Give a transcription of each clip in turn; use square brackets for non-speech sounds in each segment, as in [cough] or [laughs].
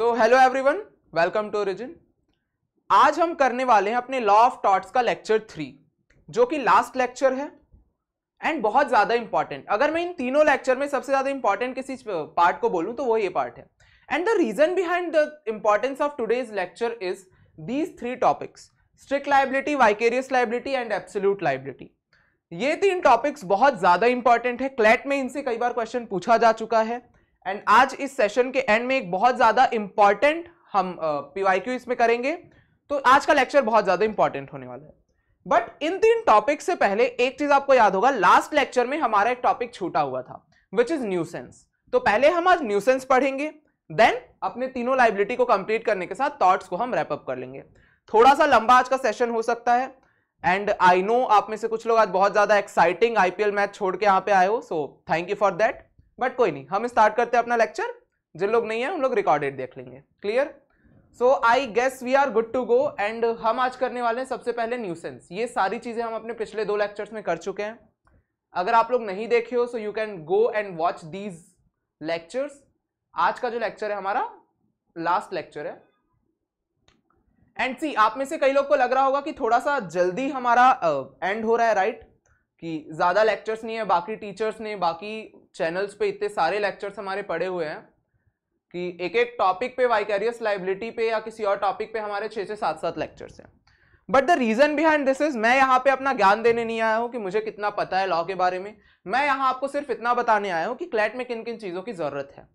So hello everyone welcome to Origin आज हम करने वाले हैं अपने लॉ ऑफ टॉट्स का लेक्चर थ्री जो कि लास्ट लेक्चर है एंड बहुत ज़्यादा इंपॉर्टेंट अगर मैं इन तीनों लेक्चर में सबसे ज़्यादा इंपॉर्टेंट किसी पार्ट को बोलूँ तो वो ये पार्ट है and the reason behind the importance of today's lecture is these three topics strict liability vicarious liability and absolute liability ये तीन टॉपिक्स बहुत ज़्यादा इंपॉर्टेंट है क्लैट में इनसे कई बार क्वेश्चन पूछा जा चुका है एंड आज इस सेशन के एंड में एक बहुत ज़्यादा इंपॉर्टेंट हम uh, इसमें करेंगे तो आज का लेक्चर बहुत ज़्यादा इंपॉर्टेंट होने वाला है बट इन तीन टॉपिक से पहले एक चीज़ आपको याद होगा लास्ट लेक्चर में हमारा एक टॉपिक छूटा हुआ था विच इज़ न्यूसेंस तो पहले हम आज न्यूसेंस पढ़ेंगे देन अपने तीनों लाइबिलिटी को कंप्लीट करने के साथ थॉट्स को हम रैपअप कर लेंगे थोड़ा सा लंबा आज का सेशन हो सकता है एंड आई नो आप में से कुछ लोग आज बहुत ज़्यादा एक्साइटिंग आईपीएल मैच छोड़ के यहाँ पे आए हो so thank you for that but कोई नहीं हम स्टार्ट करते हैं अपना लेक्चर जिन लोग नहीं है उन लोग रिकॉर्डेड देख लेंगे clear so I guess we are good to go and हम आज करने वाले हैं सबसे पहले न्यूसेंस ये सारी चीज़ें हम अपने पिछले दो लेक्चर्स में कर चुके हैं अगर आप लोग नहीं देखे हो so you can go and watch these lectures आज का जो लेक्चर है हमारा लास्ट लेक्चर है एंड सी आप में से कई लोग को लग रहा होगा कि थोड़ा सा जल्दी हमारा एंड uh, हो रहा है राइट right? कि ज़्यादा लेक्चर्स नहीं है बाकी टीचर्स ने बाकी चैनल्स पे इतने सारे लेक्चर्स हमारे पड़े हुए हैं कि एक एक टॉपिक पे वाइकैरियस लाइबिलिटी पे या किसी और टॉपिक पे हमारे छः से सात सात लेक्चर्स हैं but the reason behind this is मैं यहाँ पे अपना ज्ञान देने नहीं आया हूँ कि मुझे कितना पता है लॉ के बारे में मैं यहाँ आपको सिर्फ इतना बताने आया हूँ कि क्लैट में किन किन चीज़ों की ज़रूरत है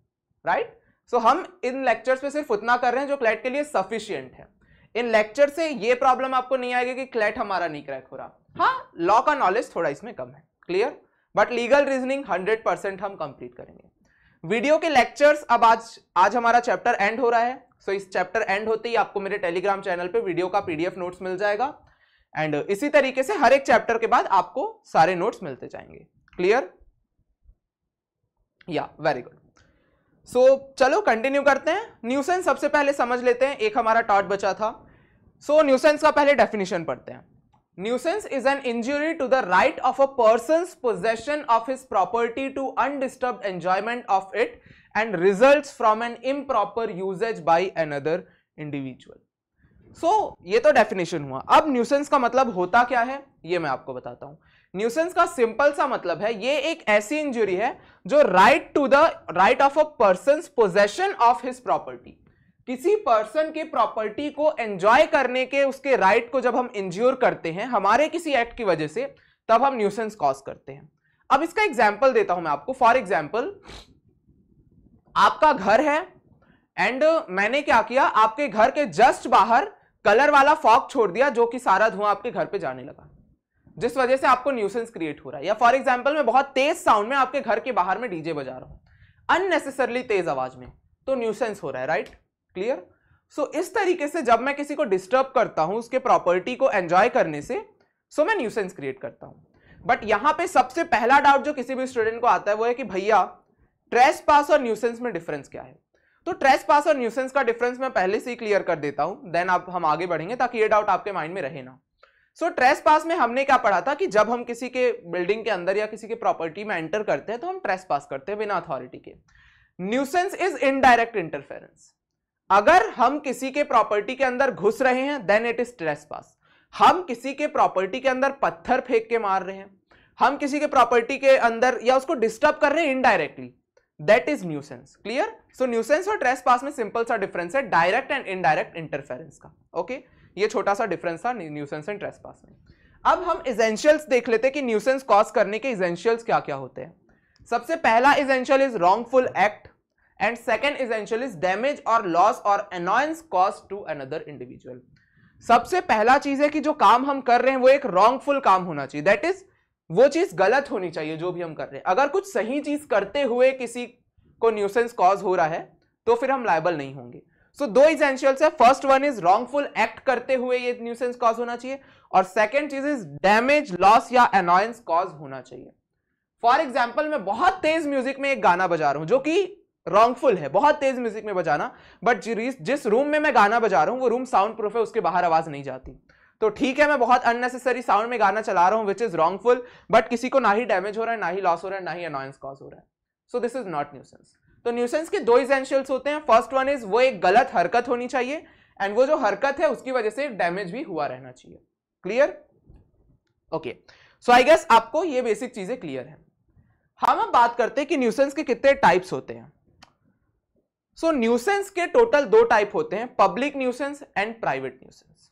राइट right? सो so, हम इन लेक्चर्स पे सिर्फ उतना कर रहे हैं जो क्लैट के लिए सफिशियंट है इन लेक्चर से ये प्रॉब्लम आपको नहीं आएगी कि क्लैट हमारा नहीं क्रैक हो रहा हाँ लॉ का नॉलेज थोड़ा इसमें कम है clear but legal reasoning 100 percent हम कंप्लीट करेंगे वीडियो के लेक्चर्स अब आज आज हमारा चैप्टर एंड हो रहा है सो so, इस चैप्टर एंड होते ही आपको मेरे टेलीग्राम चैनल पे वीडियो का पीडीएफ नोट्स मिल जाएगा एंड इसी तरीके से हर एक चैप्टर के बाद आपको सारे नोट्स मिलते जाएंगे क्लियर या वेरी गुड सो चलो कंटिन्यू करते हैं न्यूसेंस सबसे पहले समझ लेते हैं एक हमारा टॉट बचा था सो so, न्यूसेंस का पहले डेफिनेशन पढ़ते हैं Nuisance is an injury to the right of a person's possession of his property to undisturbed enjoyment of it and results from an improper usage by another individual. So so, ये तो definition हुआ अब nuisance का मतलब होता क्या है ये मैं आपको बताता हूँ न्यूसेंस का सिंपल सा मतलब है ये एक ऐसी इंजुरी है जो right to the right of a person possession of his property किसी पर्सन के प्रॉपर्टी को एंजॉय करने के उसके राइट right को जब हम इंज्योर करते हैं हमारे किसी एक्ट की वजह से तब हम न्यूसेंस कॉज करते हैं अब इसका एग्जाम्पल देता हूं मैं आपको फॉर एग्जाम्पल आपका घर है एंड मैंने क्या किया आपके घर के जस्ट बाहर कलर वाला फॉक छोड़ दिया जो कि सारा धुआं आपके घर पे जाने लगा जिस वजह से आपको न्यूसेंस क्रिएट हो रहा है या फॉर एग्जाम्पल मैं बहुत तेज साउंड में आपके घर के बाहर में डीजे बजा रहा हूं अननेसेसरली तेज आवाज में तो न्यूसेंस हो रहा है राइट right? क्लियर सो इस तरीके से जब मैं किसी को डिस्टर्ब करता हूं उसके प्रॉपर्टी को एंजॉय करने से सो so मैं न्यूसेंस क्रिएट करता हूं बट यहां पे सबसे पहला डाउट जो किसी भी स्टूडेंट को आता है वो है कि भैया ट्रेस पास और न्यूसेंस में डिफरेंस क्या है तो ट्रेस पास और न्यूसेंस का डिफरेंस मैं पहले से ही क्लियर कर देता हूं देन आप हम आगे बढ़ेंगे ताकि ये डाउट आपके माइंड में रहे ना सो so, ट्रेस पास में हमने क्या पढ़ा था कि जब हम किसी के बिल्डिंग के अंदर या किसी के प्रॉपर्टी में एंटर करते हैं तो हम ट्रेस पास करते हैं बिना अथॉरिटी के न्यूसेंस इज इनडायरेक्ट इंटरफेरेंस अगर हम किसी के प्रॉपर्टी के अंदर घुस रहे हैं then it is trespass हम किसी के प्रॉपर्टी के अंदर पत्थर फेंक के मार रहे हैं हम किसी के प्रॉपर्टी के अंदर या उसको डिस्टर्ब कर रहे हैं indirectly that is nuisance clear so nuisance और ट्रेस पास में सिंपल सा डिफरेंस है डायरेक्ट एंड इनडायरेक्ट इंटरफेरेंस का ओके okay? ये छोटा सा डिफरेंस था न्यूसेंस एंड ट्रेस पास में अब हम इजेंशियल्स देख लेते हैं कि न्यूसेंस कॉज करने के इजेंशियल्स क्या क्या होते हैं सबसे पहला essential is wrongful act and second essential is damage और लॉस और annoyance cause to another individual सबसे पहला चीज है कि जो काम हम कर रहे हैं वो एक रॉन्गफुल काम होना चाहिए दैट इज वो चीज गलत होनी चाहिए जो भी हम कर रहे हैं अगर कुछ सही चीज करते हुए किसी को न्यूसेंस कॉज हो रहा है तो फिर हम लाइबल नहीं होंगे सो so, दो इजेंशियल्स है first one is wrongful act करते हुए ये न्यूसेंस कॉज होना चाहिए और सेकेंड चीज इज डैमेज लॉस या अनॉयंस कॉज होना चाहिए फॉर एग्जाम्पल मैं बहुत तेज म्यूजिक में एक गाना बजा रहा हूं जो कि रॉन्गफुल है बहुत तेज म्यूजिक में बजाना बट जिस रूम में मैं गाना बजा रहा हूँ वो रूम साउंड प्रूफ है उसके बाहर आवाज नहीं जाती तो ठीक है मैं बहुत अननेसेसरी साउंड में गाना चला रहा हूँ विच इज रॉन्गफुल बट किसी को ना ही डैमेज हो रहा है ना ही लॉस हो रहा है ना ही अनॉयंस कॉज हो रहा है so this is not nuisance तो न्यूसेंस के दो इजेंशियल्स होते हैं फर्स्ट वन इज वो एक गलत हरकत होनी चाहिए एंड वो जो हरकत है उसकी वजह से डैमेज भी हुआ रहना चाहिए clear okay so I guess आपको ये बेसिक चीजें क्लियर है हम अब बात करते हैं कि न्यूसेंस के कितने टाइप्स होते हैं सो so, न्यूसेंस के टोटल दो टाइप होते हैं public nuisance and private nuisance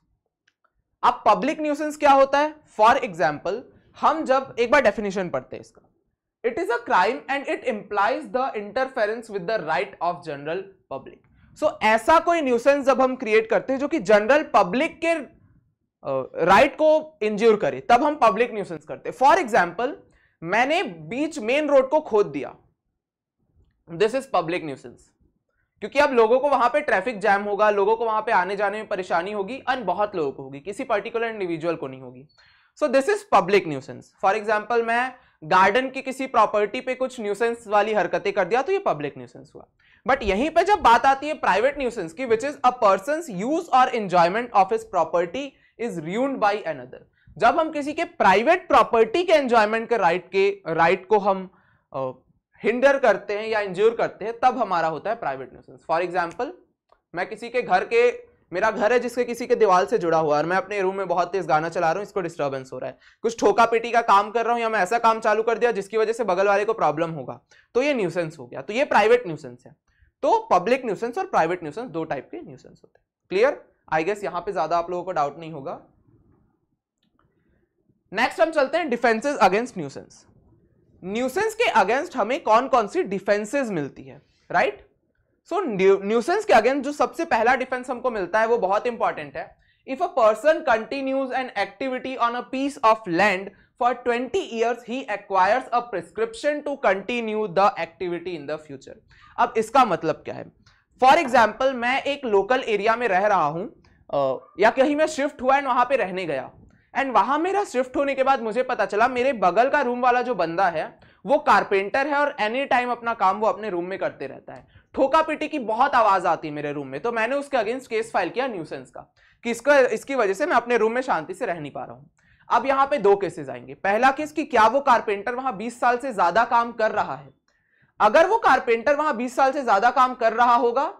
अब पब्लिक न्यूसेंस क्या होता है फॉर एग्जाम्पल हम जब एक बार डेफिनेशन पढ़ते हैं इसका it is a crime and it implies the interference with the right of general public so ऐसा कोई न्यूसेंस जब हम क्रिएट करते हैं जो कि जनरल पब्लिक के राइट uh, को इंज्योर करे तब हम पब्लिक न्यूसेंस करते फॉर एग्जाम्पल मैंने बीच मेन रोड को खोद दिया दिस इज पब्लिक न्यूसेंस क्योंकि अब लोगों को वहां पे ट्रैफिक जैम होगा लोगों को वहां पे आने जाने में परेशानी होगी एंड बहुत लोगों को होगी किसी पर्टिकुलर इंडिविजुअल को नहीं होगी so this is public nuisance for example मैं गार्डन की किसी प्रॉपर्टी पे कुछ न्यूसेंस वाली हरकतें कर दिया तो ये पब्लिक न्यूसेंस हुआ बट यहीं पे जब बात आती है प्राइवेट न्यूसेंस की which is a person use और enjoyment of his property is ruined by another जब हम किसी के प्राइवेट प्रॉपर्टी के एंजॉयमेंट के राइट के राइट को हम हिंडर करते हैं या इंज्योर करते हैं तब हमारा होता है प्राइवेट न्यूसेंस फॉर एग्जाम्पल मैं किसी के घर के मेरा घर है जिसके किसी के दीवार से जुड़ा हुआ है और मैं अपने रूम में बहुत तेज गाना चला रहा हूँ इसको डिस्टर्बेंस हो रहा है कुछ ठोका पेटी का काम कर रहा हूँ या मैं ऐसा काम चालू कर दिया जिसकी वजह से बगल वाले को प्रॉब्लम होगा तो ये न्यूसेंस हो गया तो ये प्राइवेट न्यूसेंस है तो पब्लिक न्यूसेंस और प्राइवेट न्यूसेंस दो टाइप के न्यूसेंस होते हैं क्लियर आई गेस यहाँ पे ज्यादा आप लोगों को डाउट नहीं होगा नेक्स्ट हम चलते हैं डिफेंसिस अगेंस्ट न्यूसेंस न्यूसेंस के अगेंस्ट हमें कौन कौन सी डिफेंसेस मिलती है राइट सो न्यूसेंस के अगेंस्ट जो सबसे पहला डिफेंस हमको मिलता है वो बहुत इंपॉर्टेंट है if a person continues an activity on a piece of land for twenty years he acquires a prescription to continue the activity in the future अब इसका मतलब क्या है फॉर एग्जाम्पल मैं एक लोकल एरिया में रह रहा हूं या कहीं मैं शिफ्ट हुआ एंड वहां पे रहने गया एंड वहां मेरा शिफ्ट होने के बाद मुझे पता चला मेरे बगल का रूम वाला जो बंदा है वो कारपेंटर है और एनी टाइम अपना काम वो अपने रूम में करते रहता है ठोका पिटी की बहुत आवाज आती है मेरे रूम में तो मैंने उसके अगेंस्ट केस फाइल किया न्यूसेंस का कि इसको इसकी वजह से मैं अपने रूम में शांति से रह नहीं पा रहा हूं अब यहाँ पे दो केसेस आएंगे पहला केस कि क्या वो कारपेंटर वहां बीस साल से ज्यादा काम कर रहा है अगर वो कारपेंटर वहां बीस साल से ज्यादा काम कर रहा होगा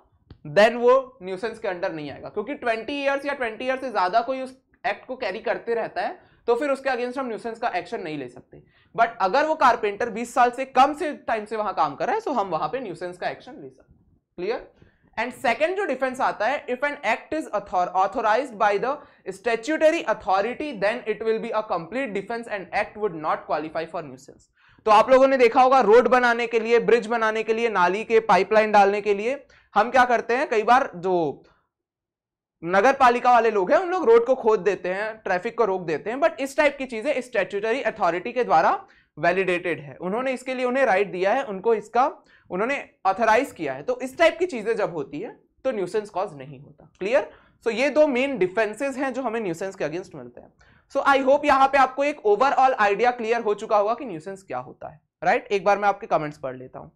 देन वो न्यूसेंस के अंडर नहीं आएगा क्योंकि ट्वेंटी ईयर्स या ट्वेंटी ईयर से ज्यादा कोई उस एक्ट को कैरी करते रहता है तो फिर उसके अगेंस्ट हम न्यूसेंस का एक्शन नहीं ले सकते बट अगर वो कारपेंटर 20 साल से कम से टाइम से वहां काम कर रहा है तो हम वहां पे न्यूसेंस का एक्शन ले सकते क्लियर एंड सेकेंड जो डिफेंस आता है if an act is authorise by the statutory authority then it will be a complete defence and act would not qualify for nuisance तो आप लोगों ने देखा होगा रोड बनाने के लिए ब्रिज बनाने के लिए नाली के पाइपलाइन डालने के लिए हम क्या करते हैं कई बार जो नगर पालिका वाले लोग हैं उन लोग रोड को खोद देते हैं ट्रैफिक को रोक देते हैं बट इस टाइप की चीजें स्टेचुटरी अथॉरिटी के द्वारा वैलिडेटेड है उन्होंने इसके लिए उन्हें राइट दिया है उनको इसका उन्होंने ऑथराइज किया है तो इस टाइप की चीजें जब होती है तो न्यूसेंस कॉज नहीं होता क्लियर सो so, ये दो मेन डिफेंसेज हैं जो हमें न्यूसेंस के अगेंस्ट मिलते हैं सो आई होप यहाँ पे आपको एक ओवरऑल आइडिया क्लियर हो चुका होगा कि न्यूसेंस क्या होता है राइट right? एक बार मैं आपके कमेंट्स पढ़ लेता हूँ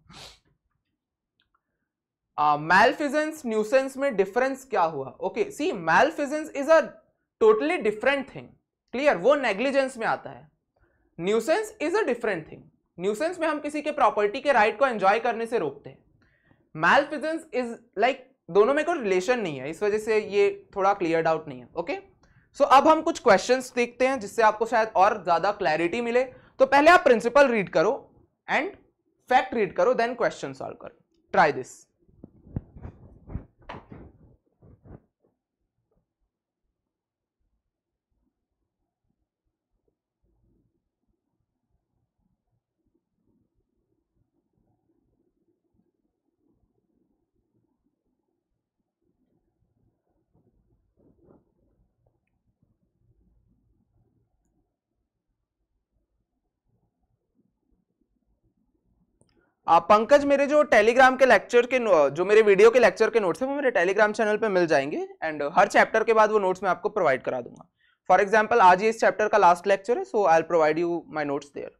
मेलफिजेंस न्यूसेंस में डिफरेंस क्या हुआ okay see malfeasance is a totally different thing clear वो नेग्लिजेंस में आता है nuisance is a different thing nuisance में हम किसी के प्रॉपर्टी के राइट right को एंजॉय करने से रोकते हैं मेलफिजेंस इज लाइक दोनों में कोई रिलेशन नहीं है इस वजह से ये थोड़ा क्लियर डाउट नहीं है ओके okay? सो so, अब हम कुछ क्वेश्चंस देखते हैं जिससे आपको शायद और ज़्यादा क्लैरिटी मिले तो पहले आप प्रिंसिपल रीड करो एंड फैक्ट रीड करो देन क्वेश्चन सॉल्व करो ट्राई दिस पंकज मेरे जो टेलीग्राम के लेक्चर के जो मेरे वीडियो के लेक्चर के नोट्स हैं वो मेरे टेलीग्राम चैनल पे मिल जाएंगे एंड हर चैप्टर के बाद वो नोट्स मैं आपको प्रोवाइड करा दूंगा फॉर एग्जाम्पल आज ये इस चैप्टर का लास्ट लेक्चर है so I provide you my notes there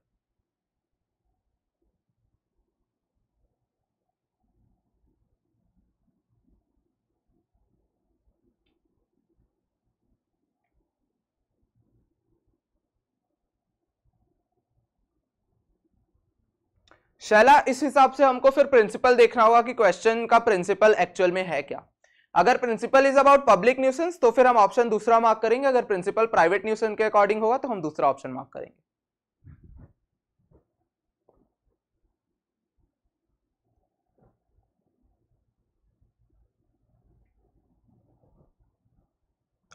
शैला इस हिसाब से हमको फिर प्रिंसिपल देखना होगा कि क्वेश्चन का प्रिंसिपल एक्चुअल में है क्या अगर principle is about public nuisance तो फिर हम ऑप्शन दूसरा मार्क करेंगे अगर प्रिंसिपल प्राइवेट न्यूसेंस के अकॉर्डिंग होगा तो हम दूसरा ऑप्शन मार्क करेंगे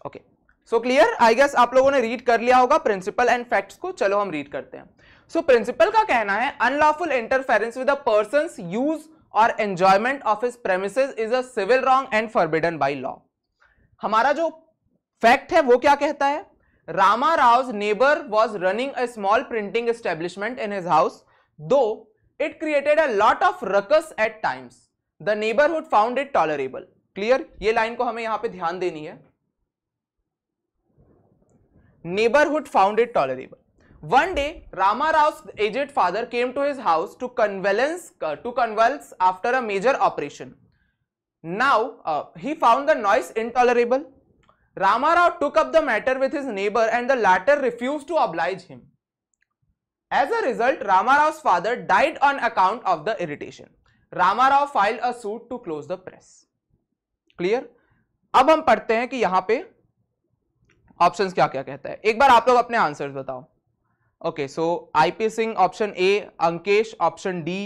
okay so clear I guess आप लोगों ने रीड कर लिया होगा प्रिंसिपल एंड फैक्ट्स को चलो हम रीड करते हैं सो so, प्रिंसिपल का कहना है unlawful interference with a person use और enjoyment of is premise is a civil wrong and forbidden by law हमारा जो फैक्ट है वो क्या कहता है Rama Rao's neighbour was running a small printing establishment in his house though it created a lot of ruckus at times the neighbourhood found it tolerable clear ये line को हमें यहां पे ध्यान देनी है neighbourhood found it tolerable One day, Rama Rao's aged father came to his house to convalesce, uh, to convulse after a major operation. Now, uh, he found the noise intolerable. Rama Rao took up the matter with his neighbor and the latter refused to oblige him. As a result, Rama Rao's father died on account of the irritation. Rama Rao filed a suit to close the press. Clear? अब हम पढ़ते हैं कि यहाँ पे options क्या क्या कहता है एक बार आप लोग अपने आंसर्स बताओ okay so IP Singh option A Ankesh option D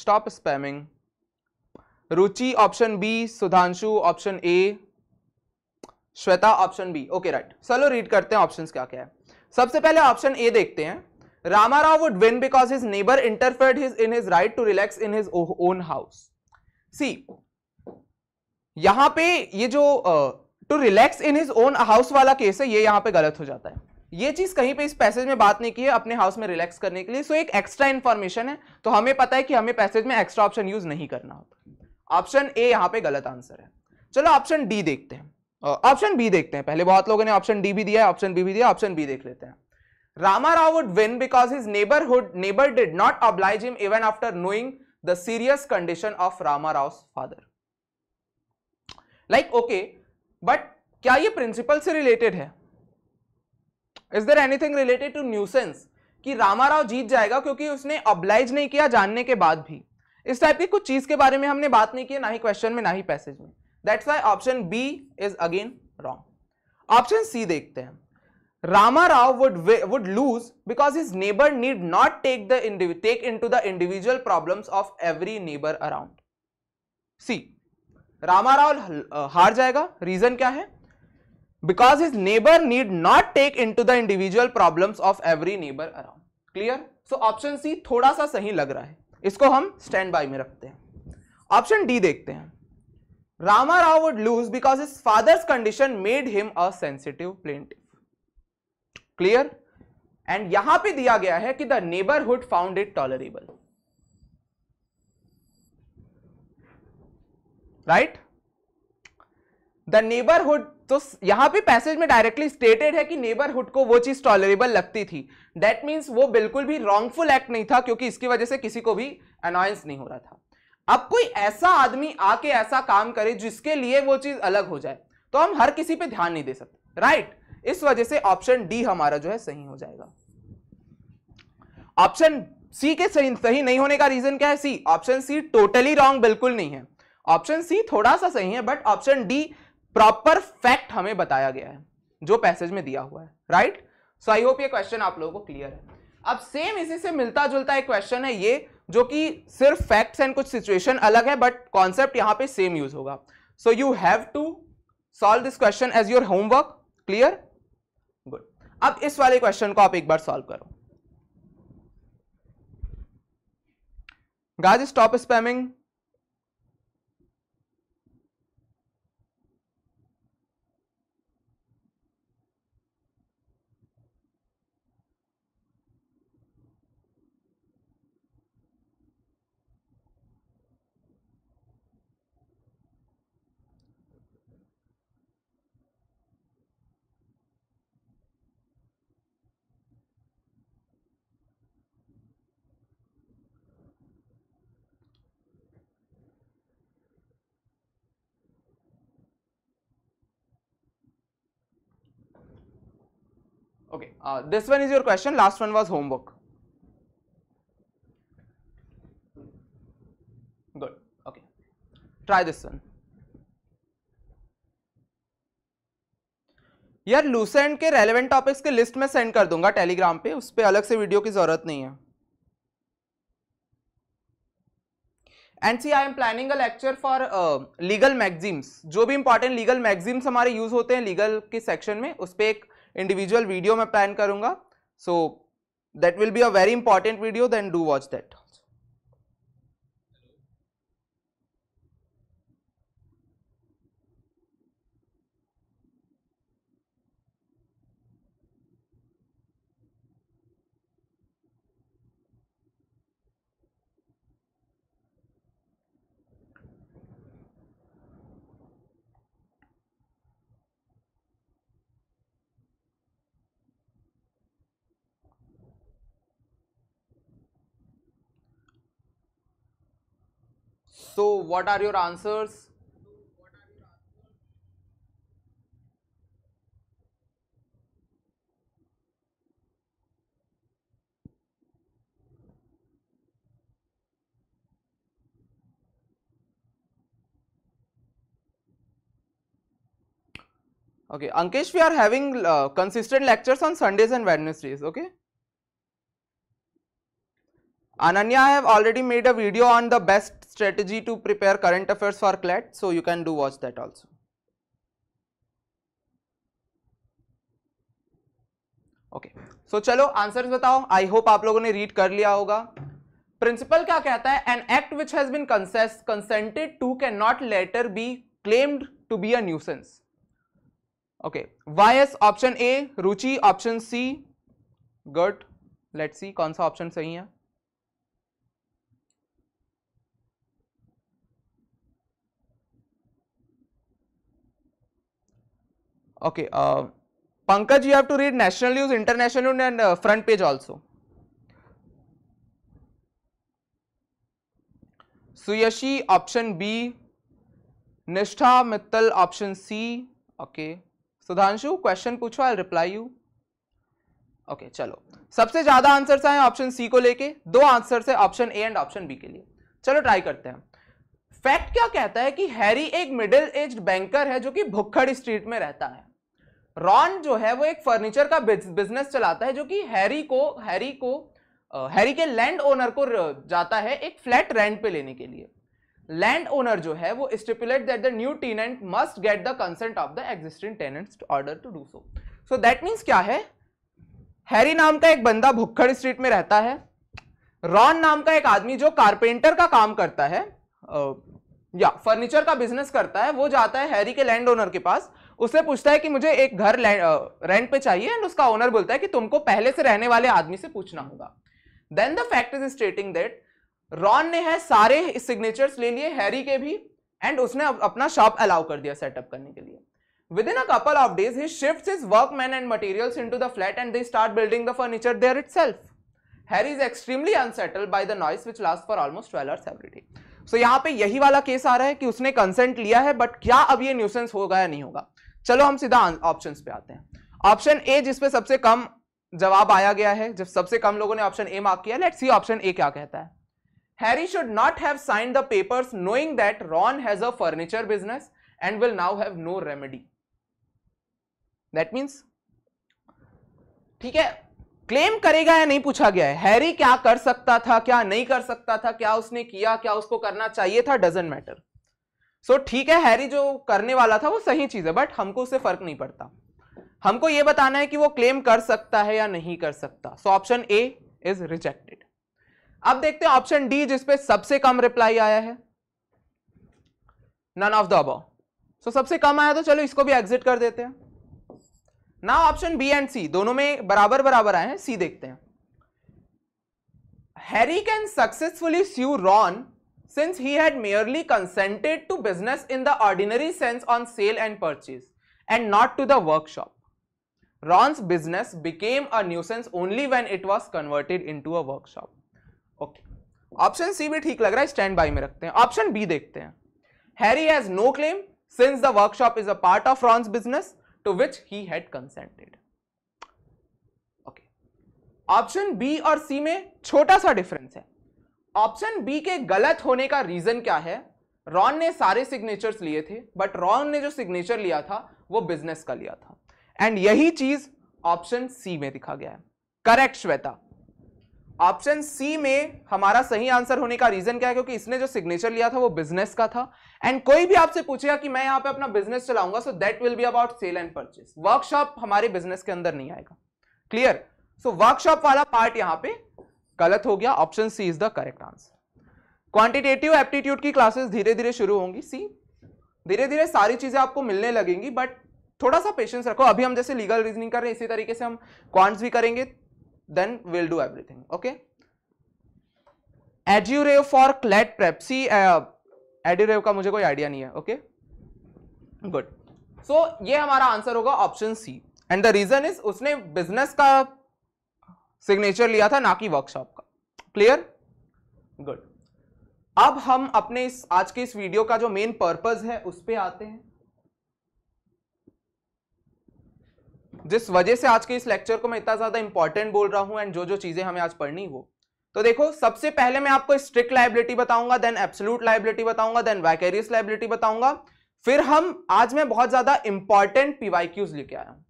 stop spamming Ruchi option B Sudhanshu option A Shweta option B okay right चलो रीड करते हैं ऑप्शंस क्या क्या है सबसे पहले ऑप्शन ए देखते हैं Rama Rao would win because his neighbour interfere his in his right to relax in his own house see यहां पे ये जो to relax in his own house वाला केस है ये यहाँ पे गलत हो जाता है ये चीज कहीं पे इस पैसेज में बात नहीं की है अपने हाउस में रिलैक्स करने के लिए सो so, एक एक्स्ट्रा इन्फॉर्मेशन है तो हमें पता है कि हमें पैसेज में एक्स्ट्रा ऑप्शन यूज नहीं करना होता ऑप्शन ए यहाँ पे गलत आंसर है चलो ऑप्शन डी देखते हैं ऑप्शन बी देखते हैं पहले बहुत लोगों ने ऑप्शन डी भी दिया है ऑप्शन बी भी दिया ऑप्शन बी देख लेते हैं Rama Rao would win because his neighbourhood neighbour did not oblige him even after knowing the serious condition of Rama Rao father like okay but क्या ये प्रिंसिपल से रिलेटेड है is there anything related to nuisance कि रामाराव जीत जाएगा क्योंकि उसने अब्लाइज नहीं किया जानने के बाद भी इस टाइप की कुछ चीज के बारे में हमने बात नहीं की ना ही क्वेश्चन में ना ही पैसेज में that's why option B is again wrong option C देखते हैं Rama Rao would would lose because his neighbour need not take the individual take in to the individual problem of every neighbour around see Ramarao हार जाएगा reason क्या है because his neighbour need not take in to the individual problem of every neighbour around clear so option C थोड़ा सा सही लग रहा है इसको हम स्टैंड बाय में रखते हैं ऑप्शन डी देखते हैं Rama Rao would lose because his father's condition made him a sensitive plaintiff. Clear and यहां पे दिया गया है कि the neighbourhood found it tolerable right the neighbourhood तो यहां पे पैसेज में डायरेक्टली स्टेटेड है कि नेबरहुड को वो चीज टॉलरेबल लगती थी दैट मीन्स वो बिल्कुल भी रॉन्गफुल एक्ट नहीं था क्योंकि इसकी वजह से किसी को भी अनॉयंस नहीं हो रहा था अब कोई ऐसा आदमी आके ऐसा काम करे जिसके लिए वो चीज अलग हो जाए तो हम हर किसी पे ध्यान नहीं दे सकते राइट right? इस वजह से ऑप्शन डी हमारा जो है सही हो जाएगा ऑप्शन सी के सही सही नहीं होने का रीजन क्या है see option C totally wrong बिल्कुल नहीं है ऑप्शन सी थोड़ा सा सही है but option D proper fact हमें बताया गया है जो पैसेज में दिया हुआ है राइट सो आई होप ये क्वेश्चन आप लोगों को क्लियर है अब सेम इसी से मिलता जुलता एक क्वेश्चन है ये जो कि सिर्फ फैक्ट्स एंड कुछ सिचुएशन अलग है बट कॉन्सेप्ट यहां पे सेम यूज होगा so you have to solve this question as your homework clear good अब इस वाले क्वेश्चन को आप एक बार सॉल्व करो guys stop spamming this one is your question last one was homework good okay try this one यार Lucent के relevant topics के लिस्ट में सेंड कर दूंगा टेलीग्राम पे उस पर अलग से वीडियो की जरूरत नहीं है and see I am planning a lecture for legal maxims जो भी इंपॉर्टेंट लीगल मैगजीम्स हमारे यूज होते हैं लीगल के सेक्शन में उस पर एक इंडिविजुअल वीडियो मैं प्लान करूंगा so that will be a very important video then do watch that what are your answers? Okay, Ankesh, we are having uh, consistent lectures on Sundays and Wednesdays, okay? Ananya, I have already made a video on the best strategy to prepare current affairs for CLAT, so you can do watch that also. Okay so चलो answers बताओ आई hope आप लोगों ने read कर लिया होगा principal क्या कहता है an act which has been consented to can not later be claimed to be a nuisance okay Y S option A Ruchi option C गट लेट सी कौन सा ऑप्शन सही है Okay, uh, Pankaj, you have to read national news, international news and uh, front page also. Suyashi option B, Nishtha Mittal option C. Okay, Sudhanshu question पूछो, I'll reply you. Okay okay, चलो सबसे ज्यादा answers आए option C को लेके दो answers है option A and option B के लिए चलो ट्राई करते हैं फैक्ट क्या कहता है कि हैरी एक मिडिल एज बैंकर है जो कि भुखड़ स्ट्रीट में रहता है रॉन जो है वो एक फर्नीचर का बिजनेस चलाता है जो कि हैरी को हैरी को हैरी के लैंड ओनर को जाता है एक फ्लैट रेंट पे लेने के लिए लैंड ओनर जो है वो stipulate that the new tenant must get the consent of the existing tenants order to do so so that means क्या है हैरी नाम का एक बंदा भुक्खड़ स्ट्रीट में रहता है रॉन नाम का एक आदमी जो कारपेंटर का काम करता है या फर्नीचर का बिजनेस करता है वो जाता है हैरी के लैंड ओनर के पास उसे पूछता है कि मुझे एक घर रेंट पे चाहिए एंड उसका ओनर बोलता है कि तुमको पहले से रहने वाले आदमी से पूछना होगा then the fact is stating that Ron ने है सारे सिग्नेचर्स ले लिए हैरी के भी एंड उसने अपना शॉप अलाउ कर दिया सेटअप करने के लिए within a couple of days he shift is work man and material in to the flat and they start building the furniture there itself Harry is extremely unsettled by the noise which last for almost twelve hours every day so so, पे यही वाला case आ रहा है कि उसने consent लिया है but क्या अब ये न्यूसेंस होगा या नहीं होगा चलो हम सीधा ऑप्शन पे आते हैं ऑप्शन ए जिसपे सबसे कम जवाब आया गया है जब सबसे कम लोगों ने ऑप्शन ए मार्क किया लेट सी ऑप्शन ए क्या कहता है Harry should not have sign the papers knowing that Ron has a furniture business and will now have no remedy that means ठीक है क्लेम करेगा या नहीं पूछा गया है हैरी क्या कर सकता था क्या नहीं कर सकता था क्या उसने किया क्या उसको करना चाहिए था डजेंट मैटर सो ठीक है हैरी जो करने वाला था वो सही चीज है बट हमको उससे फर्क नहीं पड़ता हमको ये बताना है कि वो क्लेम कर सकता है या नहीं कर सकता so option A is rejected अब देखते हैं ऑप्शन डी जिसपे सबसे कम रिप्लाई आया है नन ऑफ द अब सो सबसे कम आया तो चलो इसको भी एग्जिट कर देते हैं ना ऑप्शन बी एंड सी दोनों में बराबर बराबर आए हैं सी देखते हैं Harry can successfully sue Ron since he had merely consented to business in the ordinary sense on sale and purchase and not to the workshop Ron's business became a nuisance only when it was converted in to a workshop okay option C भी ठीक लग रहा है stand by में रखते हैं option B देखते हैं Harry has no claim since the workshop is a part of Ron's business to which he had consented. Okay. Option B और सी में छोटा सा डिफरेंस है ऑप्शन बी के गलत होने का रीजन क्या है रॉन ने सारे सिग्नेचर्स लिए थे बट रॉन ने जो सिग्नेचर लिया था वो बिजनेस का लिया था एंड यही चीज ऑप्शन सी में दिखा गया है करेक्ट श्वेता ऑप्शन सी में हमारा सही आंसर होने का रीजन क्या है क्योंकि इसने जो सिग्नेचर लिया था वो बिजनेस का था एंड कोई भी आपसे पूछेगा कि मैं यहां पे अपना बिजनेस चलाऊंगा so that will be about sale and purchase workshop हमारे बिजनेस के अंदर नहीं आएगा क्लियर सो वर्कशॉप वाला पार्ट यहां पे गलत हो गया option C is the correct answer quantitative aptitude की क्लासेस धीरे धीरे शुरू होंगी सी धीरे धीरे सारी चीजें आपको मिलने लगेंगी बट थोड़ा सा पेशेंस रखो अभी हम जैसे लीगल रीजनिंग कर रहे हैं इसी तरीके से हम क्वांट्स भी करेंगे then we'll do everything okay EduRev for CLAT prep see EduRev का मुझे कोई आइडिया नहीं है ओके गुड सो ये हमारा आंसर होगा option C and the reason is उसने बिजनेस का सिग्नेचर लिया था ना कि वर्कशॉप का क्लियर गुड अब हम अपने इस आज के इस वीडियो का जो मेन पर्पज है उस पर आते हैं जिस वजह से आज के इस लेक्चर को मैं इतना ज़्यादा इंपॉर्टेंट बोल रहा हूं एंड जो जो चीज़ें हमें आज पढ़नी वो तो देखो सबसे पहले मैं आपको स्ट्रिक्ट लाइबिलिटी बताऊंगा देन एब्सोलूट लाइबिलिटी बताऊंगा देन वैकेरियस लाइबिलिटी बताऊंगा फिर हम आज मैं बहुत ज़्यादा इंपॉर्टेंट पीवाईक्यूज लेके आया हूँ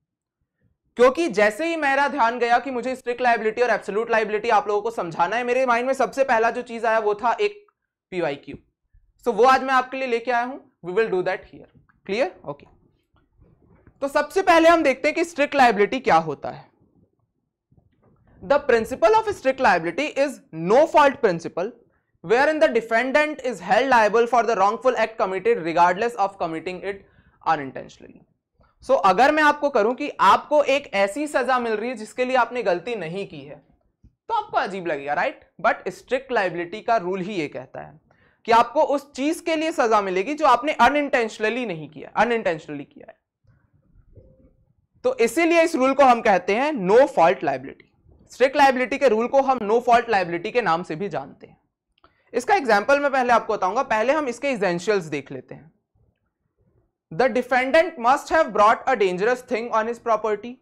क्योंकि जैसे ही मेरा ध्यान गया कि मुझे स्ट्रिक्ट लाइबिलिटी और एब्सोलूट लाइबिलिटी आप लोगों को समझाना है मेरे माइंड में सबसे पहला जो चीज़ आया वो था एक पीवाईक्यू सो so, वो आज मैं आपके लिए लेके आया हूँ we will do that here clear okay तो सबसे पहले हम देखते हैं कि स्ट्रिक्ट लाइबिलिटी क्या होता है the principle of strict liability is no fault principle wherein the defendant is held liable for the wrongful act committed regardless of committing it unintentionally so अगर मैं आपको करूं कि आपको एक ऐसी सजा मिल रही है जिसके लिए आपने गलती नहीं की है तो आपको अजीब लगेगा राइट बट स्ट्रिक्ट लाइबिलिटी का रूल ही ये कहता है कि आपको उस चीज के लिए सजा मिलेगी जो आपने अनइंटेंशनली नहीं किया अनइंटेंशनली किया है तो इसीलिए इस रूल को हम कहते हैं no fault liability strict liability के रूल को हम नो फॉल्ट लाइबिलिटी के नाम से भी जानते हैं इसका एग्जाम्पल मैं पहले आपको बताऊंगा पहले हम इसके इजेंशियल्स देख लेते हैं the defendant must have brought a dangerous thing on is property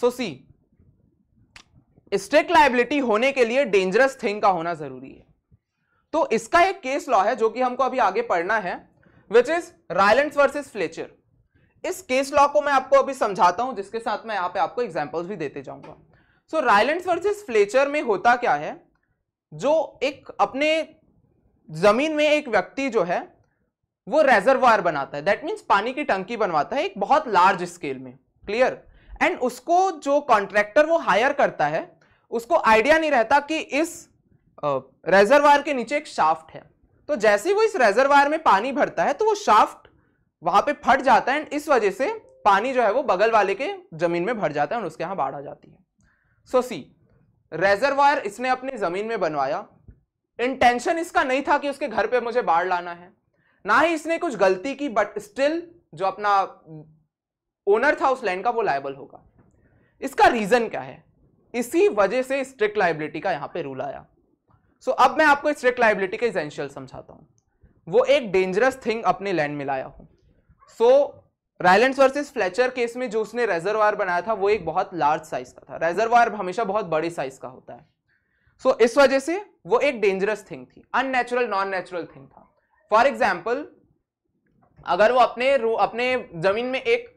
so see strict liability होने के लिए डेंजरस थिंग का होना जरूरी है तो इसका एक केस लॉ है जो कि हमको अभी आगे पढ़ना है which is Rylands versus Fletcher इस केस लॉ को मैं आपको अभी समझाता हूं जिसके साथ मैं यहां पे आपको एग्जांपल्स भी देते जाऊंगा सो रायलैंड वर्सेस फ्लेचर में होता क्या है जो एक अपने जमीन में एक व्यक्ति जो है वो रेजरवार बनाता है दैट मीन्स पानी की टंकी बनवाता है एक बहुत लार्ज स्केल में क्लियर एंड उसको जो कॉन्ट्रैक्टर वो हायर करता है उसको आइडिया नहीं रहता कि इस रेजरवार के नीचे एक शाफ्ट है तो जैसे वो इस रेजरवार में पानी भरता है तो वो शाफ्ट वहां पे फट जाता है एंड इस वजह से पानी जो है वो बगल वाले के जमीन में भर जाता है और उसके यहाँ बाढ़ आ जाती है सो सी रेजरवायर इसने अपनी जमीन में बनवाया इंटेंशन इसका नहीं था कि उसके घर पे मुझे बाढ़ लाना है ना ही इसने कुछ गलती की बट स्टिल जो अपना ओनर था उस लैंड का वो लाइबल होगा इसका रीजन क्या है इसी वजह से स्ट्रिक्ट लाइबिलिटी का यहाँ पे रूल आया सो so, अब मैं आपको स्ट्रिक्ट लाइबिलिटी के इजेंशियल समझाता हूँ वो एक डेंजरस थिंग अपने लैंड में लाया हूँ so Rylands versus Fletcher case में जो उसने रेजरवार बनाया था वो एक बहुत लार्ज साइज का था रेजरवार हमेशा बहुत बड़े साइज का होता है सो so, इस वजह से वो एक डेंजरस थिंग थी अननेचुरल नॉन नेचुरल थिंग था फॉर एग्जाम्पल अगर वो अपने अपने जमीन में एक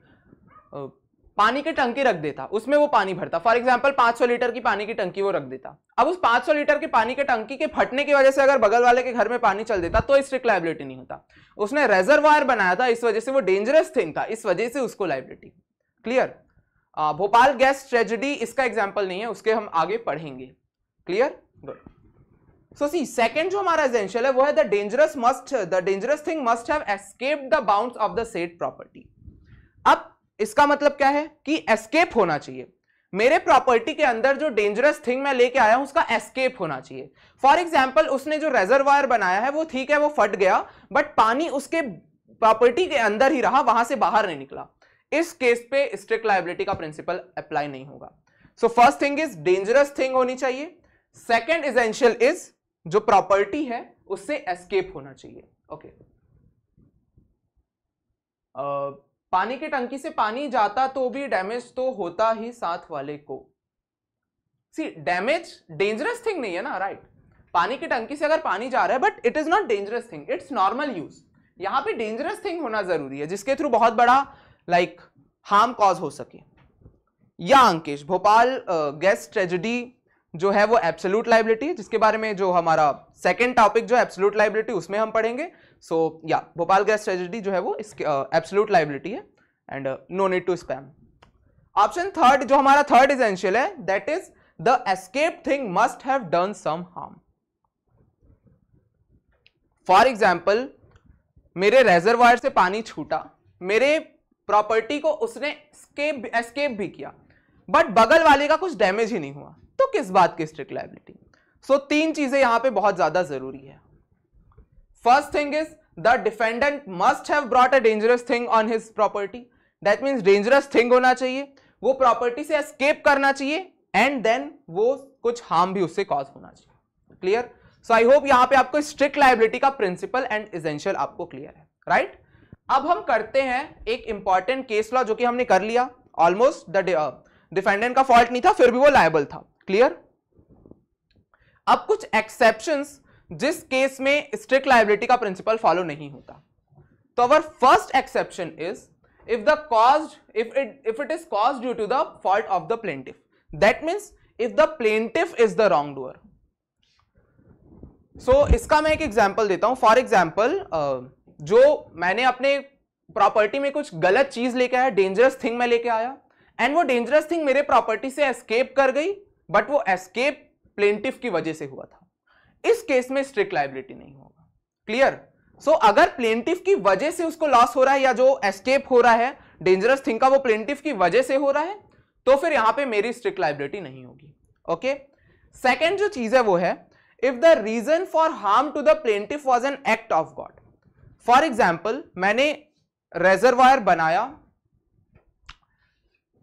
पानी की टंकी रख देता उसमें वो पानी भरता फॉर एग्जाम्पल 500 लीटर की पानी की टंकी वो रख देता अब उस 500 लीटर के पानी के टंकी के फटने की वजह से अगर बगल वाले के घर में पानी चल देता तो स्ट्रिक्ट लाइबिलिटी नहीं होता उसने रेजरवायर बनाया था इस वजह से वो डेंजरस थिंग था इस वजह से उसको liability clear Bhopal gas tragedy इसका एग्जाम्पल नहीं है उसके हम आगे पढ़ेंगे clear good so see second जो हमारा एजेंशियल है वो है the dangerous must the dangerous thing must है bound of the set property अब इसका मतलब क्या है कि एस्केप होना चाहिए मेरे प्रॉपर्टी के अंदर जो डेंजरस थिंग मैं लेके आया हूं उसका एस्केप होना चाहिए फॉर एग्जाम्पल उसने जो रेजरवायर बनाया है वो ठीक है वो फट गया बट पानी उसके प्रॉपर्टी के अंदर ही रहा वहां से बाहर नहीं निकला इस केस पे स्ट्रिक्ट लाइबिलिटी का प्रिंसिपल अप्लाई नहीं होगा so first thing is dangerous thing होनी चाहिए सेकेंड इजेंशियल इज जो प्रॉपर्टी है उससे एस्केप होना चाहिए ओके okay. uh, पानी की टंकी से पानी जाता तो भी डैमेज तो होता ही साथ वाले को सी डैमेज डेंजरस थिंग नहीं है ना राइट right? पानी की टंकी से अगर पानी जा रहा है but it is not dangerous thing it's normal use यहां पे डेंजरस थिंग होना जरूरी है जिसके थ्रू बहुत बड़ा लाइक हार्म कॉज हो सके या अंकेश भोपाल गैस ट्रेजिडी जो है वो एब्सोल्यूट लाइबिलिटी जिसके बारे में जो हमारा सेकेंड टॉपिक जो एब्सोल्यूट लाइबिलिटी उसमें हम पढ़ेंगे सो या भोपाल गैस ट्रेजिडी जो है वो इसकी एब्सोल्यूट लाइबिलिटी है and no need to spam option third जो हमारा थर्ड इजेंशियल है that is the escape thing must have done some harm for example मेरे रेजरवायर से पानी छूटा मेरे प्रॉपर्टी को उसने स्केप एस्केप भी किया बट बगल वाले का कुछ डैमेज ही नहीं हुआ तो किस बात की स्ट्रिक्ट लाइबिलिटी सो तीन चीजें यहां पे बहुत ज्यादा जरूरी है First thing is the defendant must have brought a dangerous thing on his property. That means dangerous thing होना चाहिए वो प्रॉपर्टी से एस्केप करना चाहिए एंड देन वो कुछ हार्म भी उससे कॉज होना चाहिए क्लियर सो आई होप यहाँ पे आपको स्ट्रिक्ट लाइबिलिटी का प्रिंसिपल एंड इजेंशियल आपको क्लियर है राइट right? अब हम करते हैं एक इंपॉर्टेंट केस लॉ जो कि हमने कर लिया ऑलमोस्ट द डिफेंडेंट का फॉल्ट नहीं था फिर भी वो लाइबल था क्लियर अब कुछ एक्सेप्शंस जिस केस में स्ट्रिक्ट लाइबिलिटी का प्रिंसिपल फॉलो नहीं होता तो our first exception is if the cause if it if it is cause due to the fault of the the that means if the the is the wrongdoer so इसका मैं एक example देता हूं for example जो मैंने अपने property में कुछ गलत चीज लेके आया डेंजरस थिंग में लेके आया एंड वो डेंजरस थिंग मेरे प्रॉपर्टी से एस्केप कर गई बट वो एस्केप प्लेंटिफ की वजह से हुआ था इस केस में स्ट्रिक्ट लाइबिलिटी नहीं होगा क्लियर सो so, अगर प्लेंटिव की वजह से उसको लॉस हो रहा है या जो एस्केप हो रहा है डेंजरस थिंग का वो प्लेंटिव की वजह से हो रहा है तो फिर यहां पे मेरी स्ट्रिक्ट लाइबिलिटी नहीं होगी ओके सेकेंड जो चीज है वो है if the reason for harm to the plaintiff was an act of God for example मैंने रेजरवायर बनाया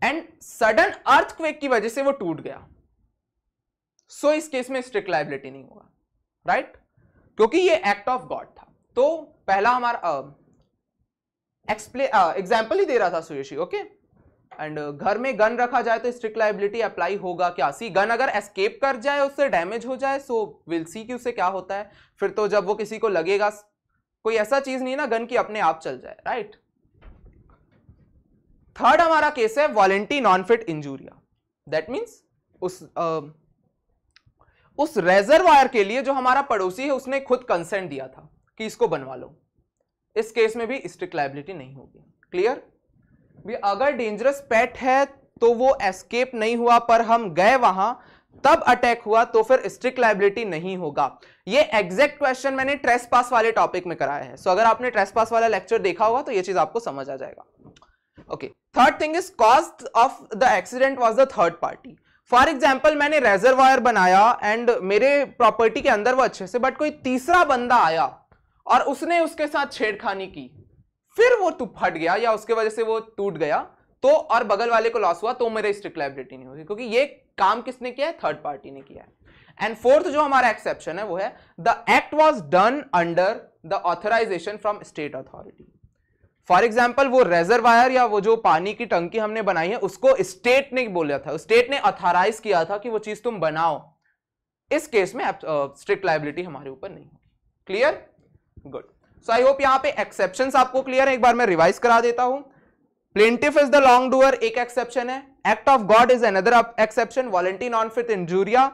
एंड सडन अर्थक्वेक की वजह से वो टूट गया सो so, इस केस में स्ट्रिक्ट लाइबिलिटी नहीं होगा राइट क्योंकि ये एक्ट ऑफ गॉड था तो पहला हमारा एग्जाम्पल ही दे रहा था सुयशी ओके एंड घर में गन रखा जाए तो स्ट्रिक्ट लाइबिलिटी अप्लाई होगा क्या सी गन अगर एस्केप कर जाए उससे डैमेज हो जाए सो विल सी कि उससे क्या होता है फिर तो जब वो किसी को लगेगा कोई ऐसा चीज नहीं ना गन की अपने आप चल जाए राइट थर्ड हमारा केस है volenti non fit injuria that means उस uh, उस रेजरवायर के लिए जो हमारा पड़ोसी है उसने खुद कंसेंट दिया था कि इसको बनवा लो इस केस में भी स्ट्रिक्ट लाइबिलिटी नहीं होगी क्लियर भी अगर डेंजरस पेट है तो वो एस्केप नहीं हुआ पर हम गए वहां तब अटैक हुआ तो फिर स्ट्रिक्ट लाइबिलिटी नहीं होगा ये एग्जैक्ट क्वेश्चन मैंने ट्रेस पास वाले टॉपिक में कराया है सो अगर आपने ट्रेस पास वाला लेक्चर देखा होगा तो ये चीज आपको समझ आ जाएगा okay third thing is cause of the accident was the third party for example मैंने रेजर वायर बनाया एंड मेरे प्रॉपर्टी के अंदर वो अच्छे से बट कोई तीसरा बंदा आया और उसने उसके साथ छेड़खानी की फिर वो फट गया या उसके वजह से वो टूट गया तो और बगल वाले को लॉस हुआ तो मेरे स्ट्रिक्ट लाइबिलिटी नहीं होगी क्योंकि ये काम किसने किया है थर्ड पार्टी ने किया है एंड फोर्थ जो हमारा एक्सेप्शन है वो है the act was done under the authorisation from state authority for example वो रेजरवायर या वो जो पानी की टंकी हमने बनाई है उसको स्टेट ने बोला था स्टेट ने अथोराइज किया था कि वो चीज तुम बनाओ इस केस में स्ट्रिक्ट uh, लाइबिलिटी हमारे ऊपर नहीं होगी clear good so I hope यहाँ पे एक्सेप्शन आपको क्लियर है एक बार मैं रिवाइज करा देता हूं plaintiff is the wrongdoer एक एक्सेप्शन है act of God is another exception volenti non fit injuria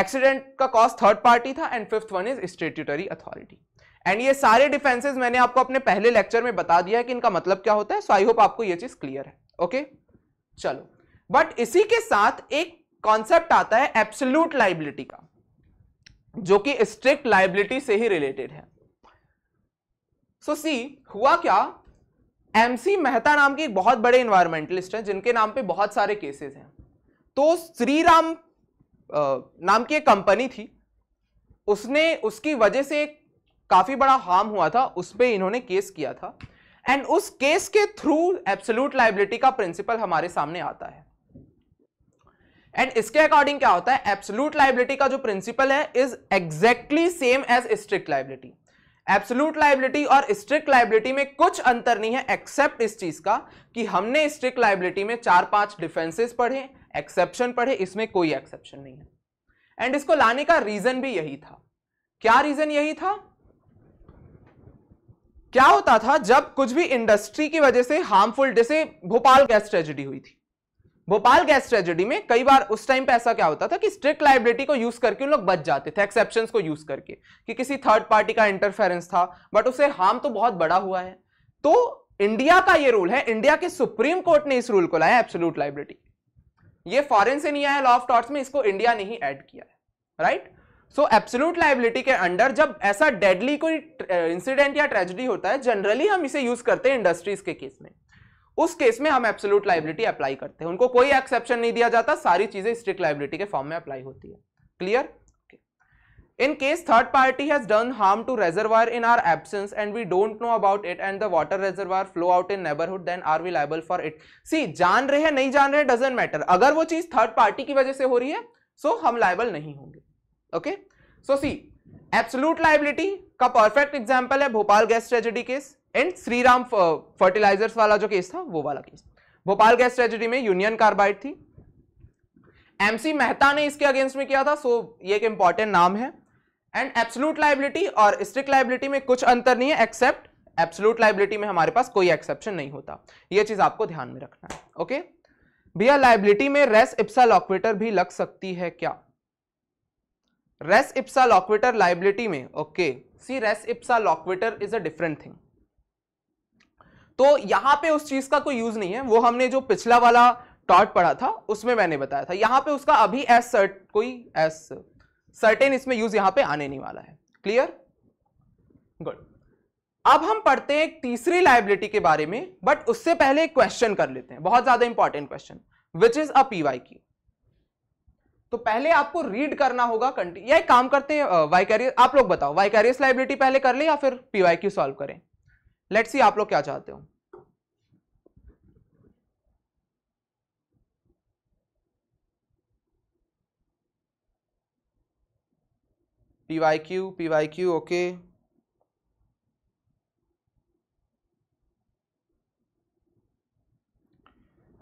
accident का कॉज थर्ड पार्टी था and fifth one is statutory authority and ये सारे डिफेंसेज मैंने आपको अपने पहले लेक्चर में बता दिया है कि इनका मतलब क्या होता है सो आई होप आपको ये चीज क्लियर है ओके okay? चलो बट इसी के साथ एक कॉन्सेप्ट आता है एब्सोल्यूट लाइबिलिटी का जो कि स्ट्रिक्ट लाइबिलिटी से ही रिलेटेड है सो so, सी हुआ क्या एमसी मेहता नाम के एक बहुत बड़े इन्वायरमेंटलिस्ट हैं जिनके नाम पे बहुत सारे केसेस हैं तो श्रीराम नाम की एक कंपनी थी उसने उसकी वजह से एक काफ़ी बड़ा हार्म हुआ था उस पर इन्होंने केस किया था एंड उस केस के थ्रू एब्सोल्यूट लाइबिलिटी का प्रिंसिपल हमारे सामने आता है एंड इसके अकॉर्डिंग क्या होता है एब्सोल्यूट लाइबिलिटी का जो प्रिंसिपल है is exactly same as strict liability absolute liability और स्ट्रिक्ट लाइबिलिटी में कुछ अंतर नहीं है एक्सेप्ट इस चीज का कि हमने स्ट्रिक्ट लाइबिलिटी में चार पांच डिफेंसेस पढ़े एक्सेप्शन पढ़े इसमें कोई एक्सेप्शन नहीं है एंड इसको लाने का रीजन भी यही था क्या रीजन यही था क्या होता था जब कुछ भी इंडस्ट्री की वजह से हार्मफुल जैसे भोपाल गैस ट्रेजेडी हुई थी भोपाल गैस ट्रेजेडी में कई बार उस टाइम पे ऐसा क्या होता था कि स्ट्रिक्ट लाइबिलिटी को यूज करके उन लोग बच जाते थे एक्सेप्शन को यूज करके कि किसी थर्ड पार्टी का इंटरफेरेंस था बट उसे हार्म तो बहुत बड़ा हुआ है तो इंडिया का ये रूल है इंडिया के सुप्रीम कोर्ट ने इस रूल को लाया एब्सोल्यूट लाइबिलिटी ये फॉरेन से नहीं आया लॉ ऑफ में इसको इंडिया ने ही एड किया है right right? So absolute liability के अंडर जब ऐसा डेडली कोई इंसिडेंट या ट्रेजिडी होता है जनरली हम इसे यूज करते हैं इंडस्ट्रीज के केस में उस केस में हम एब्सोल्यूट लाइबिलिटी अप्लाई करते हैं उनको कोई एक्सेप्शन नहीं दिया जाता सारी चीजें स्ट्रिक्ट लाइबिलिटी के फॉर्म में अप्लाई होती है clear in case third party has done harm to reservoir in our absence and we don't know about it and the water reservoir flow out in neighbourhood then are we liable for it see जान रहे हैं नहीं जान रहे doesn't matter अगर वो चीज third party की वजह से हो रही है so हम लाइबल नहीं होंगे okay so see absolute liability का परफेक्ट एग्जाम्पल है Bhopal gas tragedy case and Shriram fertilisers वाला जो केस था वो वाला केस भोपाल गैस ट्रेजेडी में यूनियन कार्बाइड थी एमसी मेहता ने इसके अगेंस्ट में किया था सो so ये एक इंपॉर्टेंट नाम है एंड एब्सोल्यूट लाइबिलिटी और स्ट्रिक्ट लाइबिलिटी में कुछ अंतर नहीं है एक्सेप्ट एब्सोल्यूट लाइबिलिटी में हमारे पास कोई एक्सेप्शन नहीं होता ये चीज आपको ध्यान में रखना है ओके भैया लाइबिलिटी में रेस इप्सा लॉक्वेटर भी लग सकती है क्या रेस इप्सा लॉक्वेटर लाइबिलिटी में okay see res ipsa loquitur is a different thing तो यहां पे उस चीज का कोई यूज नहीं है वो हमने जो पिछला वाला टॉट पढ़ा था उसमें मैंने बताया था यहां पे उसका अभी एस सर्ट कोई एस सर्टेन इसमें यूज यहां पे आने नहीं वाला है क्लियर गुड अब हम पढ़ते हैं एक तीसरी लाइबिलिटी के बारे में बट उससे पहले एक क्वेश्चन कर लेते हैं बहुत ज्यादा important question which is a PYQ तो पहले आपको रीड करना होगा या यह काम करते हैं वाइकैरियस आप लोग बताओ वाइकैरियस लाइबिलिटी पहले कर ले या फिर पीवाई क्यू सॉल्व करें लेट्स सी आप लोग क्या चाहते हो PYQ PYQ okay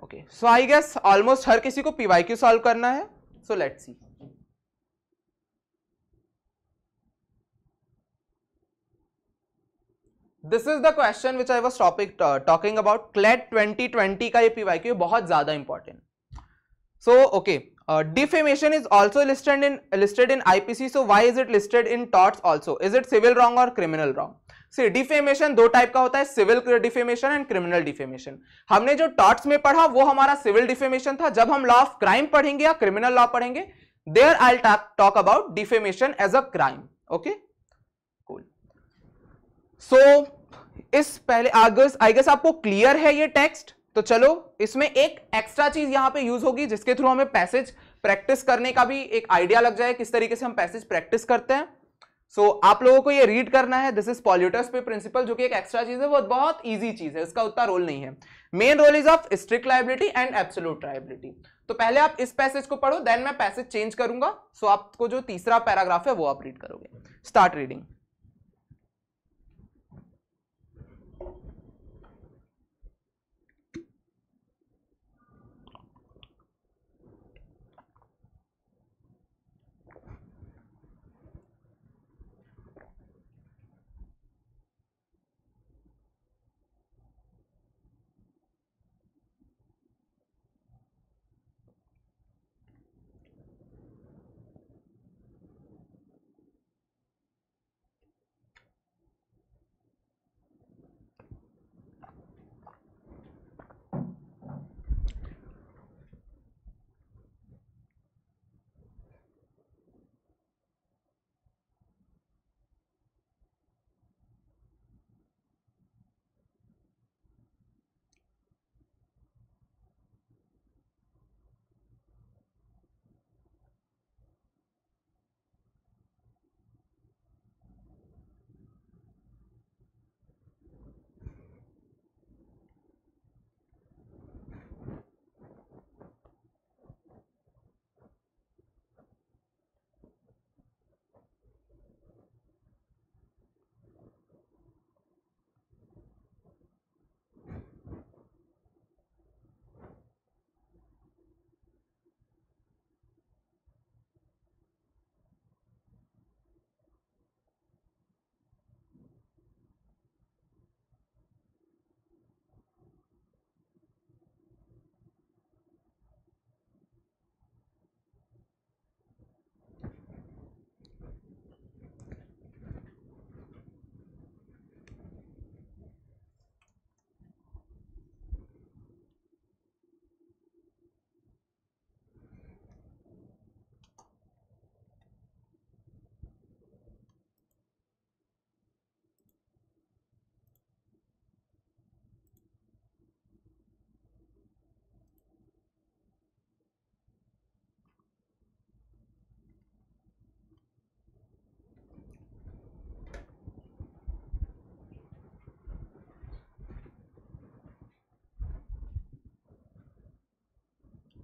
okay so I guess almost हर किसी को पीवाई क्यू सॉल्व करना है So let's see. This is the question which I was topic talking about CLAT twenty का ये क्यू बहुत ज्यादा important so okay defamation is also listed in listed in IPC so why is it listed in torts also is it civil wrong और criminal wrong see defamation दो type का होता है civil defamation and criminal defamation हमने जो thoughts में पढ़ा वो हमारा सिविल डिफेमेशन था जब हम लॉ ऑफ क्राइम पढ़ेंगे या क्रिमिनल लॉ पढ़ेंगे there I talk about defamation as a crime okay cool so इस पहले आगस आई गेस आपको क्लियर है ये टेक्स्ट तो चलो इसमें एक एक्स्ट्रा चीज यहां पे यूज होगी जिसके थ्रू हमें पैसेज प्रैक्टिस करने का भी एक आइडिया लग जाए किस तरीके से हम पैसेज प्रैक्टिस करते हैं सो so, आप लोगों को ये रीड करना है दिस इज पॉल्यूटर्स पे प्रिंसिपल जो कि एक एक्स्ट्रा चीज है वो बहुत इजी चीज है इसका उतना रोल नहीं है main role is of strict liability and absolute liability तो पहले आप इस पैसेज को पढ़ो देन मैं पैसेज चेंज करूंगा सो so, आपको जो तीसरा पैराग्राफ है वो आप रीड करोगे start reading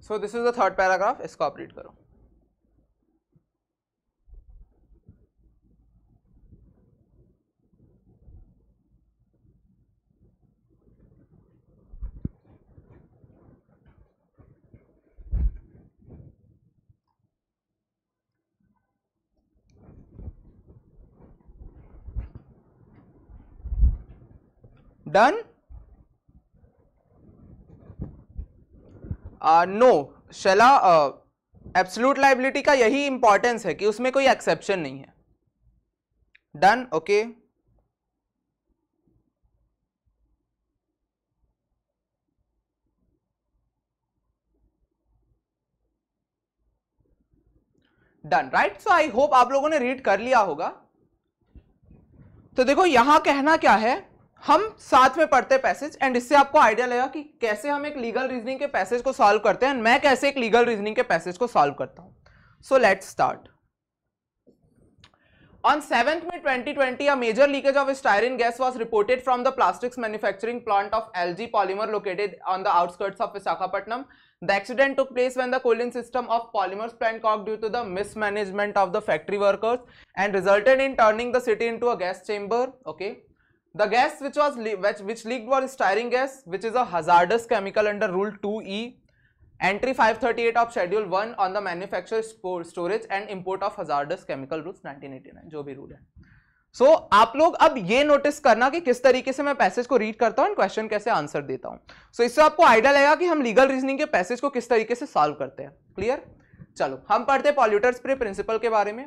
So, this is the third paragraph, Let's read करो done नो शेला एब्सोल्यूट लाइबिलिटी का यही इंपॉर्टेंस है कि उसमें कोई एक्सेप्शन नहीं है done okay done right so I hope आप लोगों ने रीड कर लिया होगा तो देखो यहां कहना क्या है हम साथ में पढ़ते पैसेज एंड इससे आपको आइडिया लगेगा कि कैसे हम एक लीगल रीजनिंग के पैसेज को सॉल्व करते हैं मैं कैसे एक लीगल रीजनिंग के पैसेज को सॉल्व करता हूं so let start on seventh May twenty twenty major leakage of styrene gas was reported from the plastics manufacturing plant of L G polymer located on the outskirts of Visakhapatnam the accident took place when the cooling system of polymers plant cock due to the mismanagement of the factory workers and resulted in turning the city in to a gas chamber okay The gas which was which, which leaked was styrene gas, which is a hazardous chemical under Rule 2E, Entry 538 of Schedule 1 on the manufacture, storage and import of hazardous chemical rules 1989, जो भी rule है. So so, आप लोग अब ये notice करना कि किस तरीके से मैं पैसेज को रीड करता हूँ क्वेश्चन कैसे आंसर देता हूँ सो so, इससे आपको आइडिया लगेगा कि हम लीगल रीजनिंग के पैसेज को किस तरीके से सॉल्व करते हैं क्लियर चलो हम पढ़ते पॉल्यूटर स्प्रे प्रिंसिपल के बारे में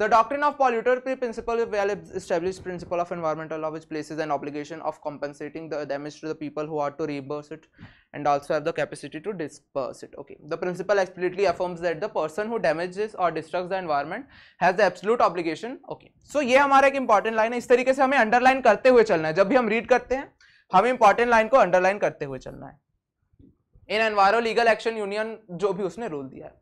The doctrine of polluter pay principle is well established principle of environmental law which places an obligation of compensating the damage to the people who are to reimburse it and also have the capacity to disperse it. Okay. The principle explicitly affirms that the person who damages or destructs the environment has the absolute obligation. Okay. So ये हमारा एक important line है इस तरीके से हमें underline करते हुए चलना है जब भी हम read करते हैं हमें important line को underline करते हुए चलना है In environmental legal action, union जो भी उसने rule दिया है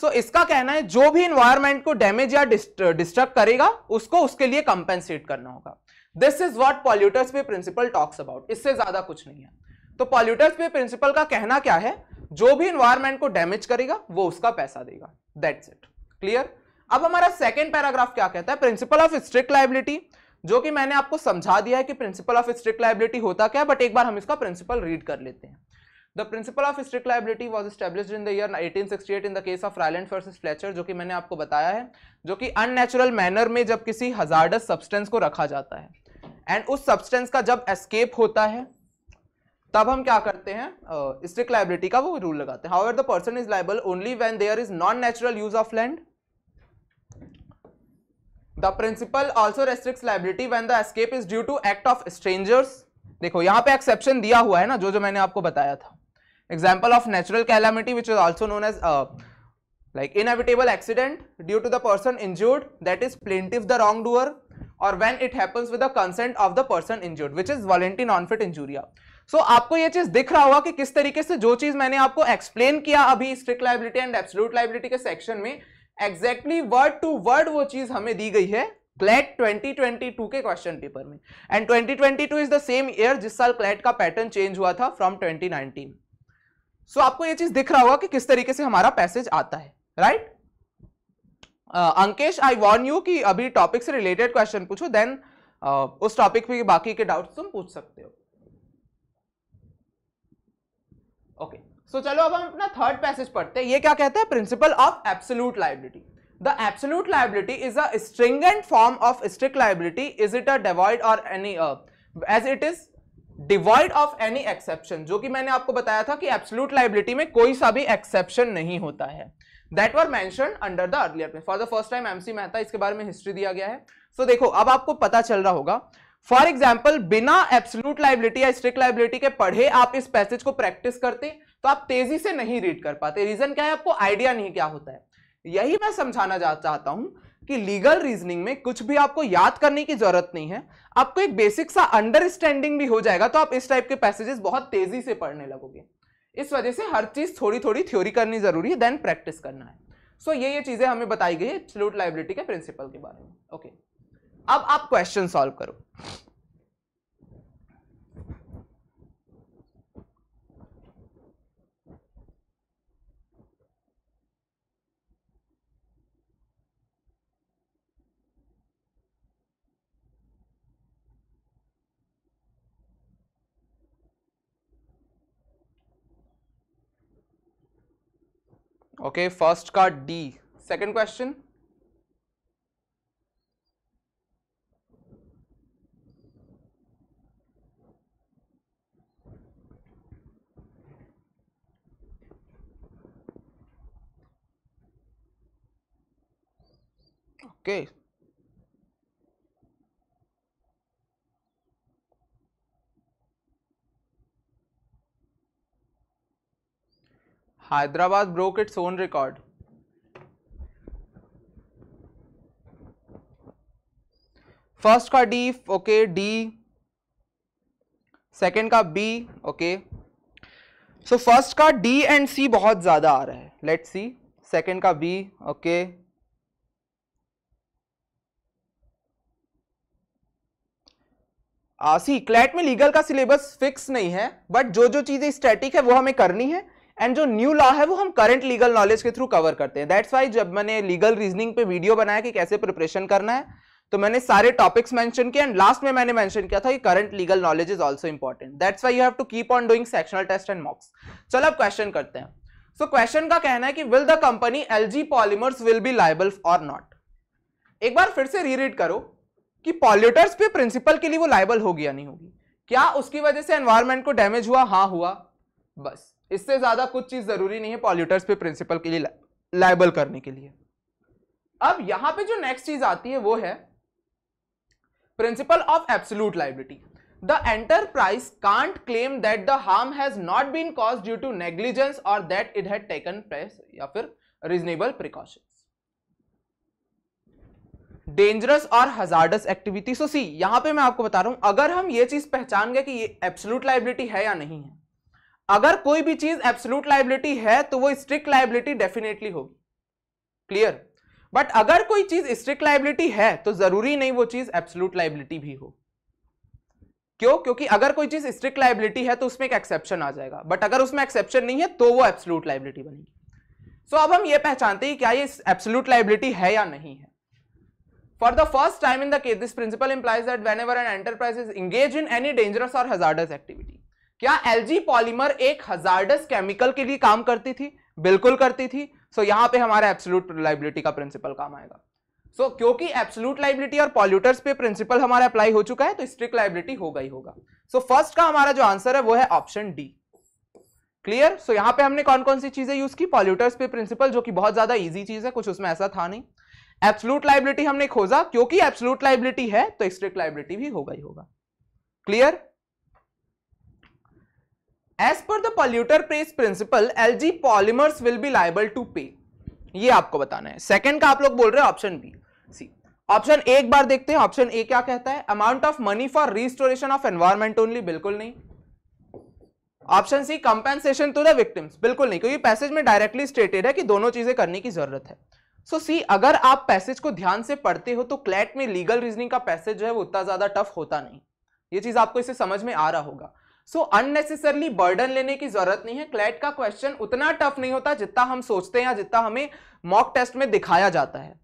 सो so, इसका कहना है जो भी इन्वायरमेंट को डैमेज या डिस्टर्ब करेगा उसको उसके लिए कंपेंसेट करना होगा this is what पॉल्यूटर्स pay principal talks about इससे ज्यादा कुछ नहीं है तो पॉल्यूटर्स पे प्रिंसिपल का कहना क्या है जो भी इन्वायरमेंट को डैमेज करेगा वो उसका पैसा देगा दैट्स इट क्लियर अब हमारा सेकेंड पैराग्राफ क्या कहता है प्रिंसिपल ऑफ स्ट्रिक्ट लाइबिलिटी जो कि मैंने आपको समझा दिया है कि प्रिंसिपल ऑफ स्ट्रिक्ट लाइबिलिटी होता क्या है बट एक बार हम इसका प्रिंसिपल रीड कर लेते हैं The principle of strict liability was established in the year 1868 in the case of Ryland versus Fletcher, जो कि मैंने आपको बताया है जो कि unnatural मैनर में जब किसी hazardous substance को रखा जाता है एंड उस सब्सटेंस का जब एस्केप होता है तब हम क्या करते हैं स्ट्रिक्ट uh, लाइबिलिटी का वो रूल लगाते हैं how the person is liable only when there is non natural use of land the principle also restrict liability when the escape is due to act of strangers देखो यहां पे exception दिया हुआ है ना जो जो मैंने आपको बताया था Example of natural calamity which is also known as uh, like inevitable accident due to the person injured that is plaintiff the wrongdoer और when it happens with the consent of the person injured which is voluntary non-fit injuria. So आपको ये चीज दिख रहा होगा कि किस तरीके से जो चीज मैंने आपको एक्सप्लेन किया अभी strict liability and absolute liability के सेक्शन में एग्जैक्टली वर्ड टू वर्ड वो चीज हमें दी गई है क्लैट 2022 के क्वेश्चन पेपर में and 2022 is the same year जिस साल क्लैट का पैटर्न चेंज हुआ था फ्रॉम 2019 सो so, आपको ये चीज दिख रहा होगा कि किस तरीके से हमारा पैसेज आता है right Ankesh I warn you कि अभी टॉपिक से रिलेटेड क्वेश्चन पूछो देन उस टॉपिक पे बाकी के डाउट तुम पूछ सकते हो ओके okay. सो so, चलो अब हम अपना थर्ड पैसेज पढ़ते हैं ये क्या कहते हैं principle of absolute liability the absolute liability is a stringent form of strict liability is it a devoid or any uh, as it devoid of any exception जो कि मैंने आपको बताया था कि एब्सोलूट लाइबिलिटी में कोई सा भी एक्सेप्शन नहीं होता है that were mention under the earlier for the first time MC Mehta इसके बारे में हिस्ट्री दिया गया है सो so, देखो अब आपको पता चल रहा होगा फॉर एग्जाम्पल बिना एब्सोलूट लाइबिलिटी या स्ट्रिक्ट लाइबिलिटी के पढ़े आप इस पैसेज को प्रैक्टिस करते तो आप तेजी से नहीं रीड कर पाते रीजन क्या है आपको आइडिया नहीं क्या होता है यही मैं समझाना चाहता हूं कि लीगल रीजनिंग में कुछ भी आपको याद करने की जरूरत नहीं है आपको एक बेसिक सा अंडरस्टैंडिंग भी हो जाएगा तो आप इस टाइप के पैसेजेस बहुत तेजी से पढ़ने लगोगे इस वजह से हर चीज थोड़ी थोड़ी थ्योरी करनी जरूरी है देन प्रैक्टिस करना है सो so, ये ये चीजें हमें बताई गई है के प्रिंसिपल के बारे में ओके okay. अब आप क्वेश्चन सॉल्व करो okay first card D second question okay Hyderabad broke its own record first का डी ओके डी सेकंड का बी ओके सो फर्स्ट का डी एंड सी बहुत ज्यादा आ रहा है लेट्स सी सेकंड का बी ओके सी क्लैट में लीगल का सिलेबस फिक्स नहीं है बट जो जो चीजें स्टैटिक है वो हमें करनी है एंड जो न्यू लॉ है वो हम करंट लीगल नॉलेज के थ्रू कवर करते हैं दैट्स वाई जब मैंने लीगल रीजनिंग पे वीडियो बनाया कि कैसे प्रिपरेशन करना है तो मैंने सारे टॉपिक्स मेंशन किए एंड लास्ट में मैंने मेंशन किया था कि current legal knowledge is also important that's why you have to keep on doing sectional test and mocks चलो अब क्वेश्चन करते हैं सो so, क्वेश्चन का कहना है कि will the company G polymers will be liable और नॉट एक बार फिर से रीरीड करो कि पॉल्यूटर्स पे प्रिंसिपल के लिए वो लाइबल होगी या नहीं होगी क्या उसकी वजह से एनवायरमेंट को डैमेज हुआ हाँ हुआ बस इससे ज्यादा कुछ चीज जरूरी नहीं है पॉल्यूटर्स पे प्रिंसिपल के लिए लाइबल करने के लिए अब यहां पे जो नेक्स्ट चीज आती है वो है principle of absolute liability the enterprise can't claim that the harm has not been cause due to negligence और that it had taken press या फिर रीजनेबल प्रिकॉशन डेंजरस और हजार्डस एक्टिविटी सो सी यहां पे मैं आपको बता रहा हूं अगर हम ये चीज पहचान गए कि ये एब्सोल्यूट लाइबिलिटी है या नहीं है अगर कोई भी चीज एब्सोलूट लाइबिलिटी है तो वो स्ट्रिक्ट लाइबिलिटी डेफिनेटली होगी क्लियर बट अगर कोई चीज स्ट्रिक्ट लाइबिलिटी है तो जरूरी नहीं वो चीज एब्सोलूट लाइबिलिटी भी हो क्यों क्योंकि अगर कोई चीज स्ट्रिक्ट लाइबिलिटी है तो उसमें एक एक्सेप्शन आ जाएगा बट अगर उसमें एक्सेप्शन नहीं है तो वो एब्सोलूट लाइबिलिटी बनेगी सो अब हम ये पहचानते हैं क्या ये एब्सोलूट लाइबिलिटी है या नहीं है for the first time in the case this principle implies that whenever an enterprise is engaged in any dangerous और hazardous एक्टिविटी क्या एलजी पॉलीमर एक हजारडस केमिकल के लिए काम करती थी बिल्कुल करती थी सो so, यहां पे हमारा एब्सोलूट लाइबिलिटी का प्रिंसिपल काम आएगा सो so, क्योंकि एब्सोलूट लाइबिलिटी और पॉल्यूटर्स पे प्रिंसिपल हमारा अप्लाई हो चुका है तो स्ट्रिक्ट लाइबिलिटी होगा गई होगा सो so, फर्स्ट का हमारा जो आंसर है वो है ऑप्शन डी क्लियर सो यहाँ पे हमने कौन कौन सी चीजें यूज की पॉल्यूटर्स पे प्रिंसिपल जो कि बहुत ज्यादा ईजी चीज है कुछ उसमें ऐसा था नहीं एब्सोलूट लाइबिलिटी हमने खोजा क्योंकि एब्सोलूट लाइबिलिटी है तो स्ट्रिक्ट लाइबिलिटी भी होगा गई होगा clear as per the polluter pays principle LG polymers will be liable to pay ये आपको बताना है सेकंड का आप लोग बोल रहे हैं option B C option A एक बार देखते हैं ऑप्शन ए क्या कहता है amount of money for restoration of environment only बिल्कुल नहीं option C compensation to the victims बिल्कुल नहीं क्योंकि पैसेज में डायरेक्टली स्टेटेड है कि दोनों चीजें करने की जरूरत है सो so, सी अगर आप पैसेज को ध्यान से पढ़ते हो तो क्लैट में लीगल रीजनिंग का पैसेज जो है वो उतना ज्यादा टफ होता नहीं ये चीज आपको इसे समझ में आ रहा होगा सो अननेसेसरली बर्डन लेने की जरूरत नहीं है क्लैट का क्वेश्चन उतना टफ नहीं होता जितना हम सोचते हैं या जितना हमें मॉक टेस्ट में दिखाया जाता है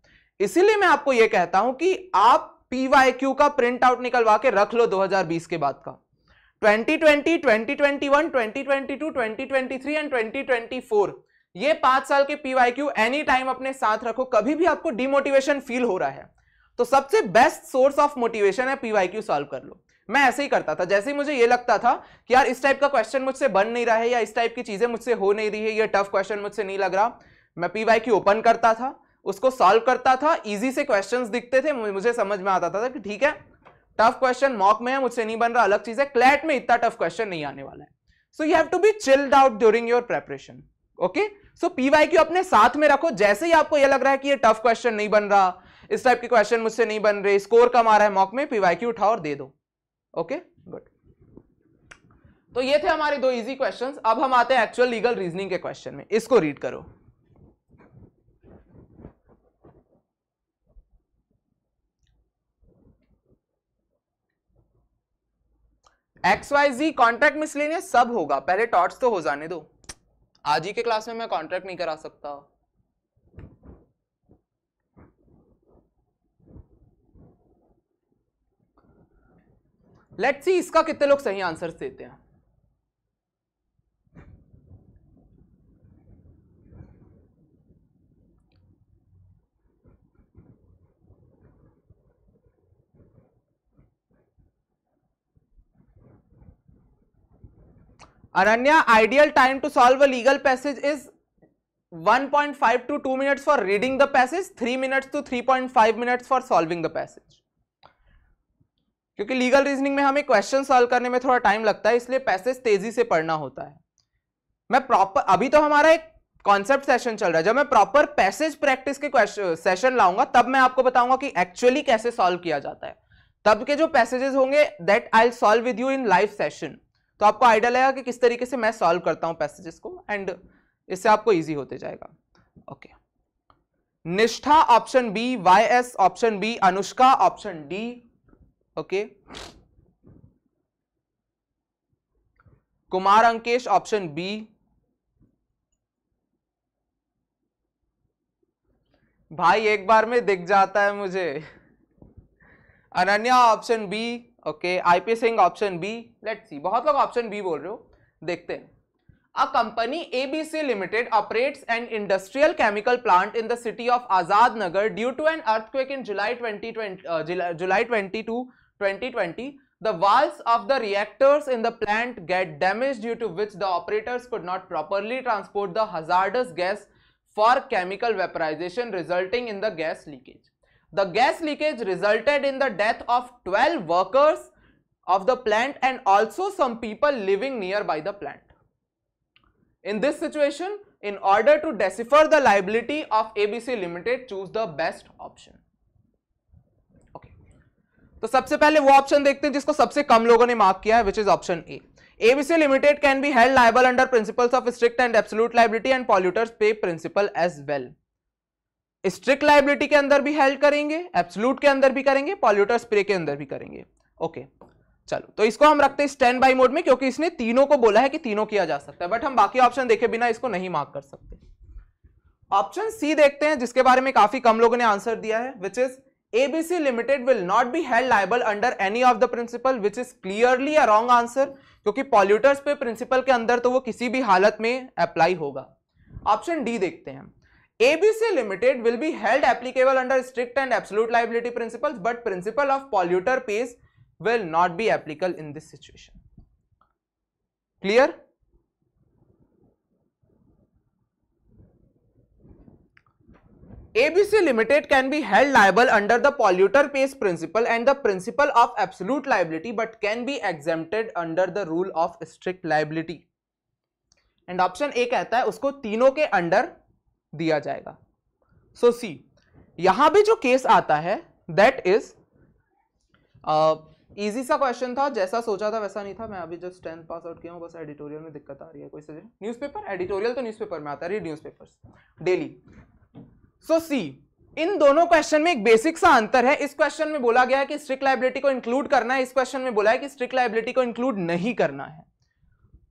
इसीलिए मैं आपको यह कहता हूं कि आप पीवाईक्यू का प्रिंट आउट निकलवा के रख लो 2020 के बाद का 2020, 2021, 2022, 2023 एंड 2024 ये पांच साल के पीवाईक्यू एनी टाइम अपने साथ रखो कभी भी आपको डिमोटिवेशन फील हो रहा है तो सबसे बेस्ट सोर्स ऑफ मोटिवेशन है पीवाईक्यू सॉल्व कर लो मैं ऐसे ही करता था जैसे ही मुझे ये लगता था कि यार इस टाइप का क्वेश्चन मुझसे बन नहीं रहा है या इस टाइप की चीज़ें मुझसे हो नहीं रही है ये टफ क्वेश्चन मुझसे नहीं लग रहा मैं पी वाई की ओपन करता था उसको सॉल्व करता था इजी से क्वेश्चन दिखते थे मुझे समझ में आता था कि ठीक है टफ क्वेश्चन मॉक में है मुझसे नहीं बन रहा अलग चीज़ है क्लैट में इतना टफ क्वेश्चन नहीं आने वाला है so you have to be chilled out during your preparation okay so PYQ अपने साथ में रखो जैसे ही आपको यह लग रहा है कि ये टफ क्वेश्चन नहीं बन रहा इस टाइप के क्वेश्चन मुझसे नहीं बन रहे स्कोर कम आ रहा है मॉक में पीवाई क्यू उठाओ और दे दो ओके गुड तो ये थे हमारे दो इजी क्वेश्चंस अब हम आते हैं एक्चुअल लीगल रीजनिंग के क्वेश्चन में इसको रीड करो X Y Z contract miscellaneous सब होगा पहले टॉट्स तो हो जाने दो आज ही के क्लास में मैं कॉन्ट्रैक्ट नहीं करा सकता लेट सी इसका कितने लोग सही आंसर देते हैं Ananya ideal time to solve a legal passage is 1.5 to 2 minutes for reading the passage 3 minutes to 3.5 minutes for solving the passage क्योंकि लीगल रीजनिंग में हमें क्वेश्चन सॉल्व करने में थोड़ा टाइम लगता है इसलिए पैसेज तेजी से पढ़ना होता है मैं प्रॉपर अभी तो हमारा एक कॉन्सेप्ट सेशन चल रहा है जब मैं प्रॉपर पैसेज प्रैक्टिस के सेशन लाऊंगा तब मैं आपको बताऊंगा कि एक्चुअली कैसे सॉल्व किया जाता है तब के जो पैसेजेस होंगे that I solve with you in live session तो आपको आइडिया लगेगा कि किस तरीके से मैं सॉल्व करता हूँ पैसेजेस को एंड इससे आपको ईजी होते जाएगा okay okay. Nishtha option B Y S option B Anushka option D okay Kumar Ankesh option B भाई एक बार में दिख जाता है मुझे Ananya option B okay IP Singh option B let's see बहुत लोग ऑप्शन बी बोल रहे हो देखते हैं a company ABC limited operate and industrial chemical plant in the city of Azad Nagar due to an earthquake in July twenty twenty July twenty two 2020, the valves of the reactors in the plant get damaged due to which the operators could not properly transport the hazardous gas for chemical vaporization resulting in the gas leakage. The gas leakage resulted in the death of 12 workers of the plant and also some people living nearby the plant. In this situation, in order to decipher the liability of ABC Limited, choose the best option. तो सबसे पहले वो option देखते हैं जिसको सबसे कम लोगों ने मार्क किया है which is option A ABC limited can be held liable under principles of strict and absolute liability and polluters pay principle as well strict liability के अंदर भी हेल्ड करेंगे एब्सोल्यूट के अंदर भी करेंगे पॉल्यूटर्स पे के अंदर भी करेंगे ओके okay. चलो तो इसको हम रखते हैं स्टैंड बाई मोड में क्योंकि इसने तीनों को बोला है कि तीनों किया जा सकता है बट हम बाकी ऑप्शन देखे बिना इसको नहीं मार्क कर सकते ऑप्शन सी देखते हैं जिसके बारे में काफी कम लोगों ने आंसर दिया है which is ABC Limited will not be held liable under any of the principle which is clearly a wrong answer क्योंकि polluters पे principle के अंदर तो वो किसी भी हालत में apply होगा ऑप्शन डी देखते हैं ABC Limited will be held applicable under strict and absolute liability principles but principle of polluter pays will not be applicable in this situation clear ABC Limited can be held liable under the polluter pays principle and the principle of absolute liability but can be exempted under the rule of strict liability. And option A कहता है उसको तीनों के under दिया जाएगा So सी यहां भी जो केस आता है दैट इज इजी सा क्वेश्चन था जैसा सोचा था वैसा नहीं था मैं अभी जस्ट टेंथ पास आउट किया हूँ बस एडिटोरियल में दिक्कत आ रही है कोई सजेशन न्यूज़पेपर एडिटोरियल तो न्यूज़पेपर में आता है read newspapers daily so see इन दोनों क्वेश्चन में एक बेसिक सा अंतर है इस क्वेश्चन में बोला गया है कि स्ट्रिक्ट लाइबिलिटी को इंक्लूड करना है इस क्वेश्चन में बोला है कि स्ट्रिक्ट लाइबिलिटी को इंक्लूड नहीं करना है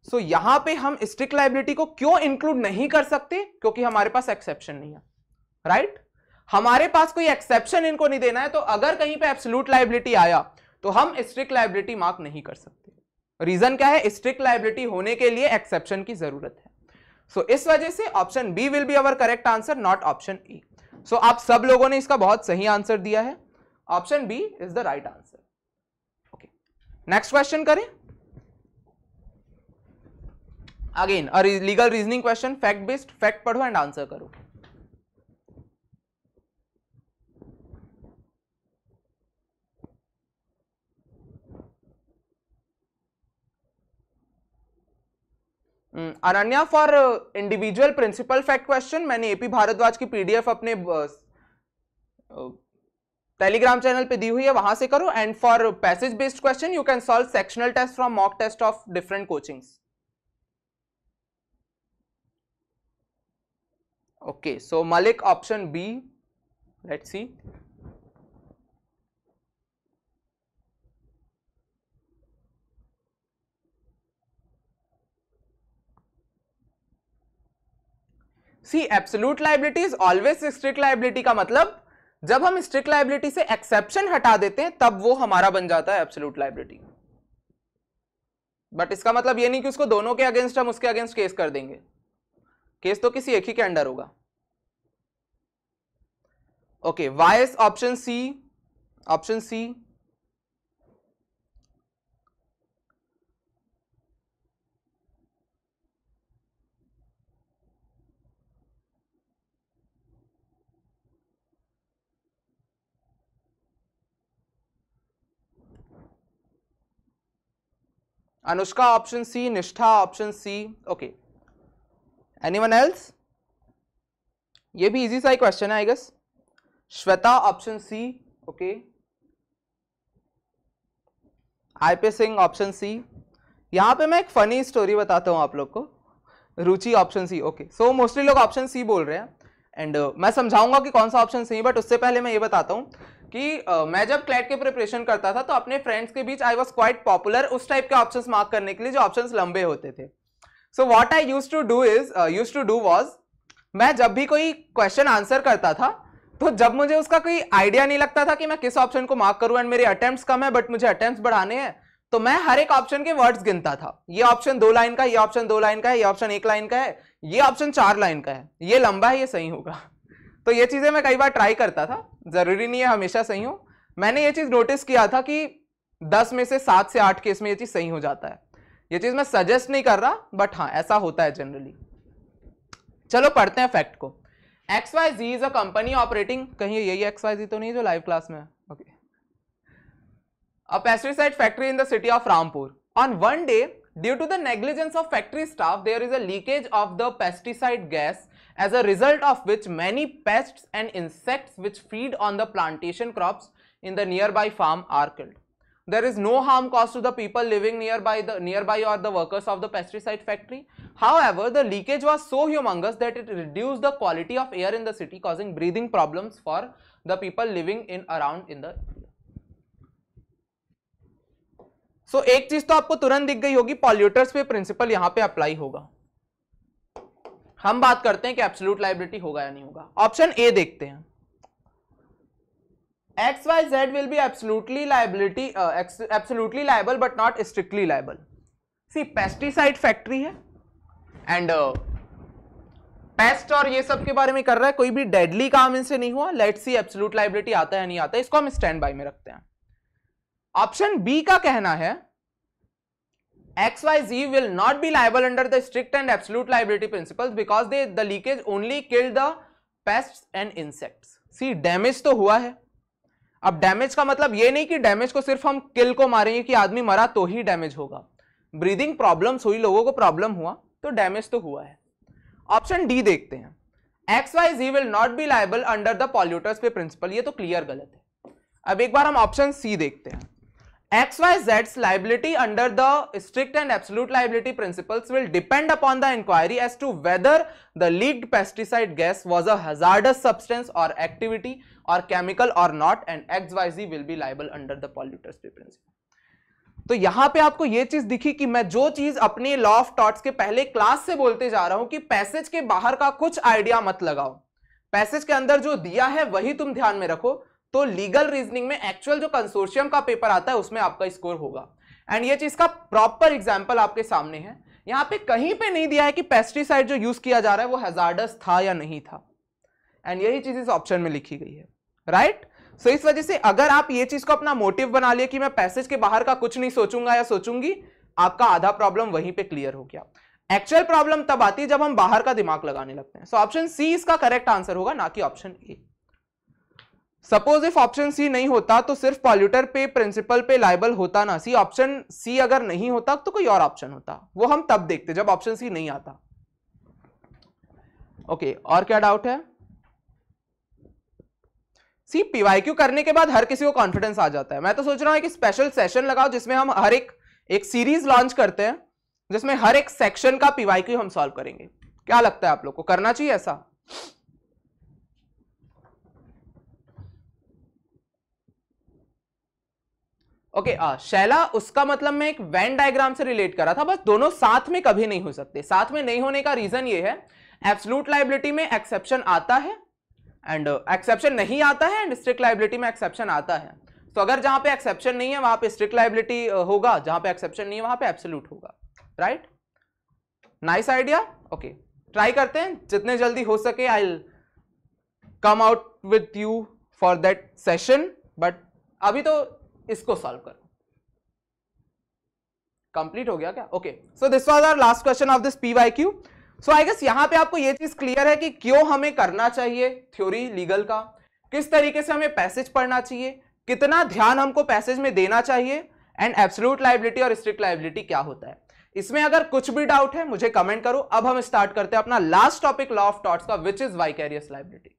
सो so, यहां पे हम स्ट्रिक्ट लाइबिलिटी को क्यों इंक्लूड नहीं कर सकते क्योंकि हमारे पास एक्सेप्शन नहीं है राइट right? हमारे पास कोई एक्सेप्शन इनको नहीं देना है तो अगर कहीं पे एब्सोल्यूट लाइबिलिटी आया तो हम स्ट्रिक्ट लाइबिलिटी मार्क नहीं कर सकते रीजन क्या है स्ट्रिक्ट लाइबिलिटी होने के लिए एक्सेप्शन की जरूरत है सो so, इस वजह से option B will be our correct answer not option E so आप सब लोगों ने इसका बहुत सही आंसर दिया है option B is the right answer okay next question करें again a legal reasoning question fact based fact पढ़ो एंड आंसर करो Ananya for individual principle fact question मैंने एपी भारद्वाज की पीडीएफ अपने टेलीग्राम uh, चैनल uh, पे दी हुई है वहां से करो and for passage based question you can solve sectional test from mock test of different coachings okay so Malik option B let's see see absolute liability is always strict liability का मतलब जब हम स्ट्रिक्ट लाइबिलिटी से exception हटा देते हैं तब वो हमारा बन जाता है एब्सोल्यूट लाइबिलिटी बट इसका मतलब ये नहीं कि उसको दोनों के अगेंस्ट हम उसके अगेंस्ट केस कर देंगे केस तो किसी एक ही के अंडर होगा ओके वाइस option C option C Anushka option C Nishtha option C okay anyone else ये भी इजी सा ही क्वेश्चन है I guess Shweta option C okay IP Singh option C यहां पे मैं एक फनी स्टोरी बताता हूं आप लोग को Ruchi option C okay so mostly लोग ऑप्शन सी बोल रहे हैं एंड uh, मैं समझाऊंगा कि कौन सा ऑप्शन सही बट उससे पहले मैं ये बताता हूँ कि मैं जब क्लैट के प्रिपरेशन करता था तो अपने फ्रेंड्स के बीच आई वॉज क्वाइट पॉपुलर उस टाइप के ऑप्शन मार्क करने के लिए जो ऑप्शन लंबे होते थे so what I use to do is use to do was मैं जब भी कोई क्वेश्चन आंसर करता था तो जब मुझे उसका कोई आइडिया नहीं लगता था कि मैं किस ऑप्शन को मार्क करूं एंड मेरे अटेम्प्ट कम है बट मुझे अटेम्प्ट बढ़ाने हैं तो मैं हर एक ऑप्शन के वर्ड्स गिनता था ये ऑप्शन दो लाइन का ये ऑप्शन दो लाइन का है ये ऑप्शन एक लाइन का है ये ऑप्शन चार लाइन का है ये लंबा है ये सही होगा तो ये चीज़ें मैं कई बार ट्राई करता था ज़रूरी नहीं है हमेशा सही हूँ मैंने ये चीज़ नोटिस किया था कि दस में से सात से आठ केस में ये चीज़ सही हो जाता है ये चीज़ मैं सजेस्ट नहीं कर रहा बट हाँ ऐसा होता है जनरली चलो पढ़ते हैं फैक्ट को X Y Z is a company operating कहीं यही एक्स वाई जी तो नहीं जो लाइव क्लास में है okay a pesticide factory in the city of Rampur on one day due to the negligence of factory staff there is a leakage of the pesticide gas as a result of which many pests and insects which feed on the plantation crops in the nearby farm are killed. There is no harm caused to the people living nearby, the, nearby or the workers of the pesticide factory. However, the leakage was so humongous that it reduced the quality of air in the city causing breathing problems for the people living in around in the so, एक चीज तो आपको तुरंत दिख गई होगी पॉल्यूटर्स pay principal यहाँ पे अप्लाई होगा हम बात करते हैं कि एप्सोलूट लाइबिलिटी होगा या नहीं होगा ऑप्शन ए देखते हैं X Y Z will be absolutely liability absolutely liable but not strictly liable C pesticide factory है एंड पेस्ट uh, और ये सब के बारे में कर रहा है कोई भी डेडली काम इनसे नहीं हुआ लेट सी एब्सोल्यूट लाइबिलिटी आता है नहीं आता है इसको हम स्टैंड बाय में रखते हैं ऑप्शन बी का कहना है X Y Z will not be liable under the strict and absolute liability principle because they the leakage only kill the pest and insect see damage तो हुआ है अब डैमेज का मतलब ये नहीं कि डैमेज को सिर्फ हम किल को मारेंगे कि आदमी मरा तो ही डैमेज होगा ब्रीदिंग प्रॉब्लम्स हुई लोगों को प्रॉब्लम हुआ तो डैमेज तो हुआ है ऑप्शन डी देखते हैं X Y Z will not be liable under the polluters pay principle ये तो क्लियर गलत है अब एक बार हम ऑप्शन सी देखते हैं X Y Z liability under the strict and absolute liability principles will depend upon the inquiry as to whether the lead pesticide gas was a hazardous substance or activity or chemical or not and X Y Z will be liable under the polluters principle तो यहां पे आपको यह चीज दिखी कि मैं जो चीज अपने लॉ ऑफ टॉट्स के पहले क्लास से बोलते जा रहा हूं कि पैसेज के बाहर का कुछ आइडिया मत लगाओ पैसेज के अंदर जो दिया है वही तुम ध्यान में रखो तो लीगल रीजनिंग में एक्चुअल जो कंसोर्शियम का पेपर आता है उसमें आपका स्कोर होगा एंड ये चीज का प्रॉपर एग्जाम्पल आपके सामने है यहां पे कहीं पे नहीं दिया है कि पेस्टिसाइड जो यूज किया जा रहा है वो हेजार्डस था या नहीं था एंड यही चीज इस ऑप्शन में लिखी गई है राइट right? सो so, इस वजह से अगर आप ये चीज को अपना मोटिव बना लिए कि मैं पैसेज के बाहर का कुछ नहीं सोचूंगा या सोचूंगी आपका आधा प्रॉब्लम वहीं पे क्लियर हो गया एक्चुअल प्रॉब्लम तब आती है जब हम बाहर का दिमाग लगाने लगते हैं सो ऑप्शन सी इसका करेक्ट आंसर होगा ना कि option A suppose if option C नहीं होता तो सिर्फ पॉल्यूटर पे प्रिंसिपल पे लाइबल होता ना सी ऑप्शन सी अगर नहीं होता तो कोई और ऑप्शन होता वो हम तब देखते जब ऑप्शन सी नहीं आता ओके okay, और क्या डाउट है सी पीवाईक्यू करने के बाद हर किसी को कॉन्फिडेंस आ जाता है मैं तो सोच रहा हूं कि स्पेशल सेशन लगाओ जिसमें हम हर एक एक सीरीज लॉन्च करते हैं जिसमें हर एक सेक्शन का पीवाईक्यू हम सॉल्व करेंगे क्या लगता है आप लोग को करना चाहिए ऐसा ओके okay, शैला uh, उसका मतलब मैं एक वैन डायग्राम से रिलेट कर रहा था बस दोनों साथ में कभी नहीं हो सकते साथ में नहीं होने का रीजन ये है एब्सलूट लाइबिलिटी में एक्सेप्शन आता है एंड एक्सेप्शन uh, नहीं आता है एंड स्ट्रिक्ट लाइबिलिटी में एक्सेप्शन आता है तो so, अगर जहां पे एक्सेप्शन नहीं है वहां पे स्ट्रिक्ट लाइबिलिटी uh, होगा जहां पे एक्सेप्शन नहीं है वहां पे एब्सोल्यूट होगा right nice idea okay try करते हैं जितने जल्दी हो सके I come out with you for that session but अभी तो इसको सॉल्व करो कंप्लीट हो गया क्या okay so this was our last question of this PYQ so I guess यहां पे आपको ये चीज क्लियर है कि क्यों हमें करना चाहिए थ्योरी लीगल का किस तरीके से हमें पैसेज पढ़ना चाहिए कितना ध्यान हमको पैसेज में देना चाहिए एंड एब्सोल्यूट लाइबिलिटी और स्ट्रिक्ट लाइबिलिटी क्या होता है इसमें अगर कुछ भी डाउट है मुझे कमेंट करो अब हम स्टार्ट करते हैं अपना last topic law of torts का which is vicarious liability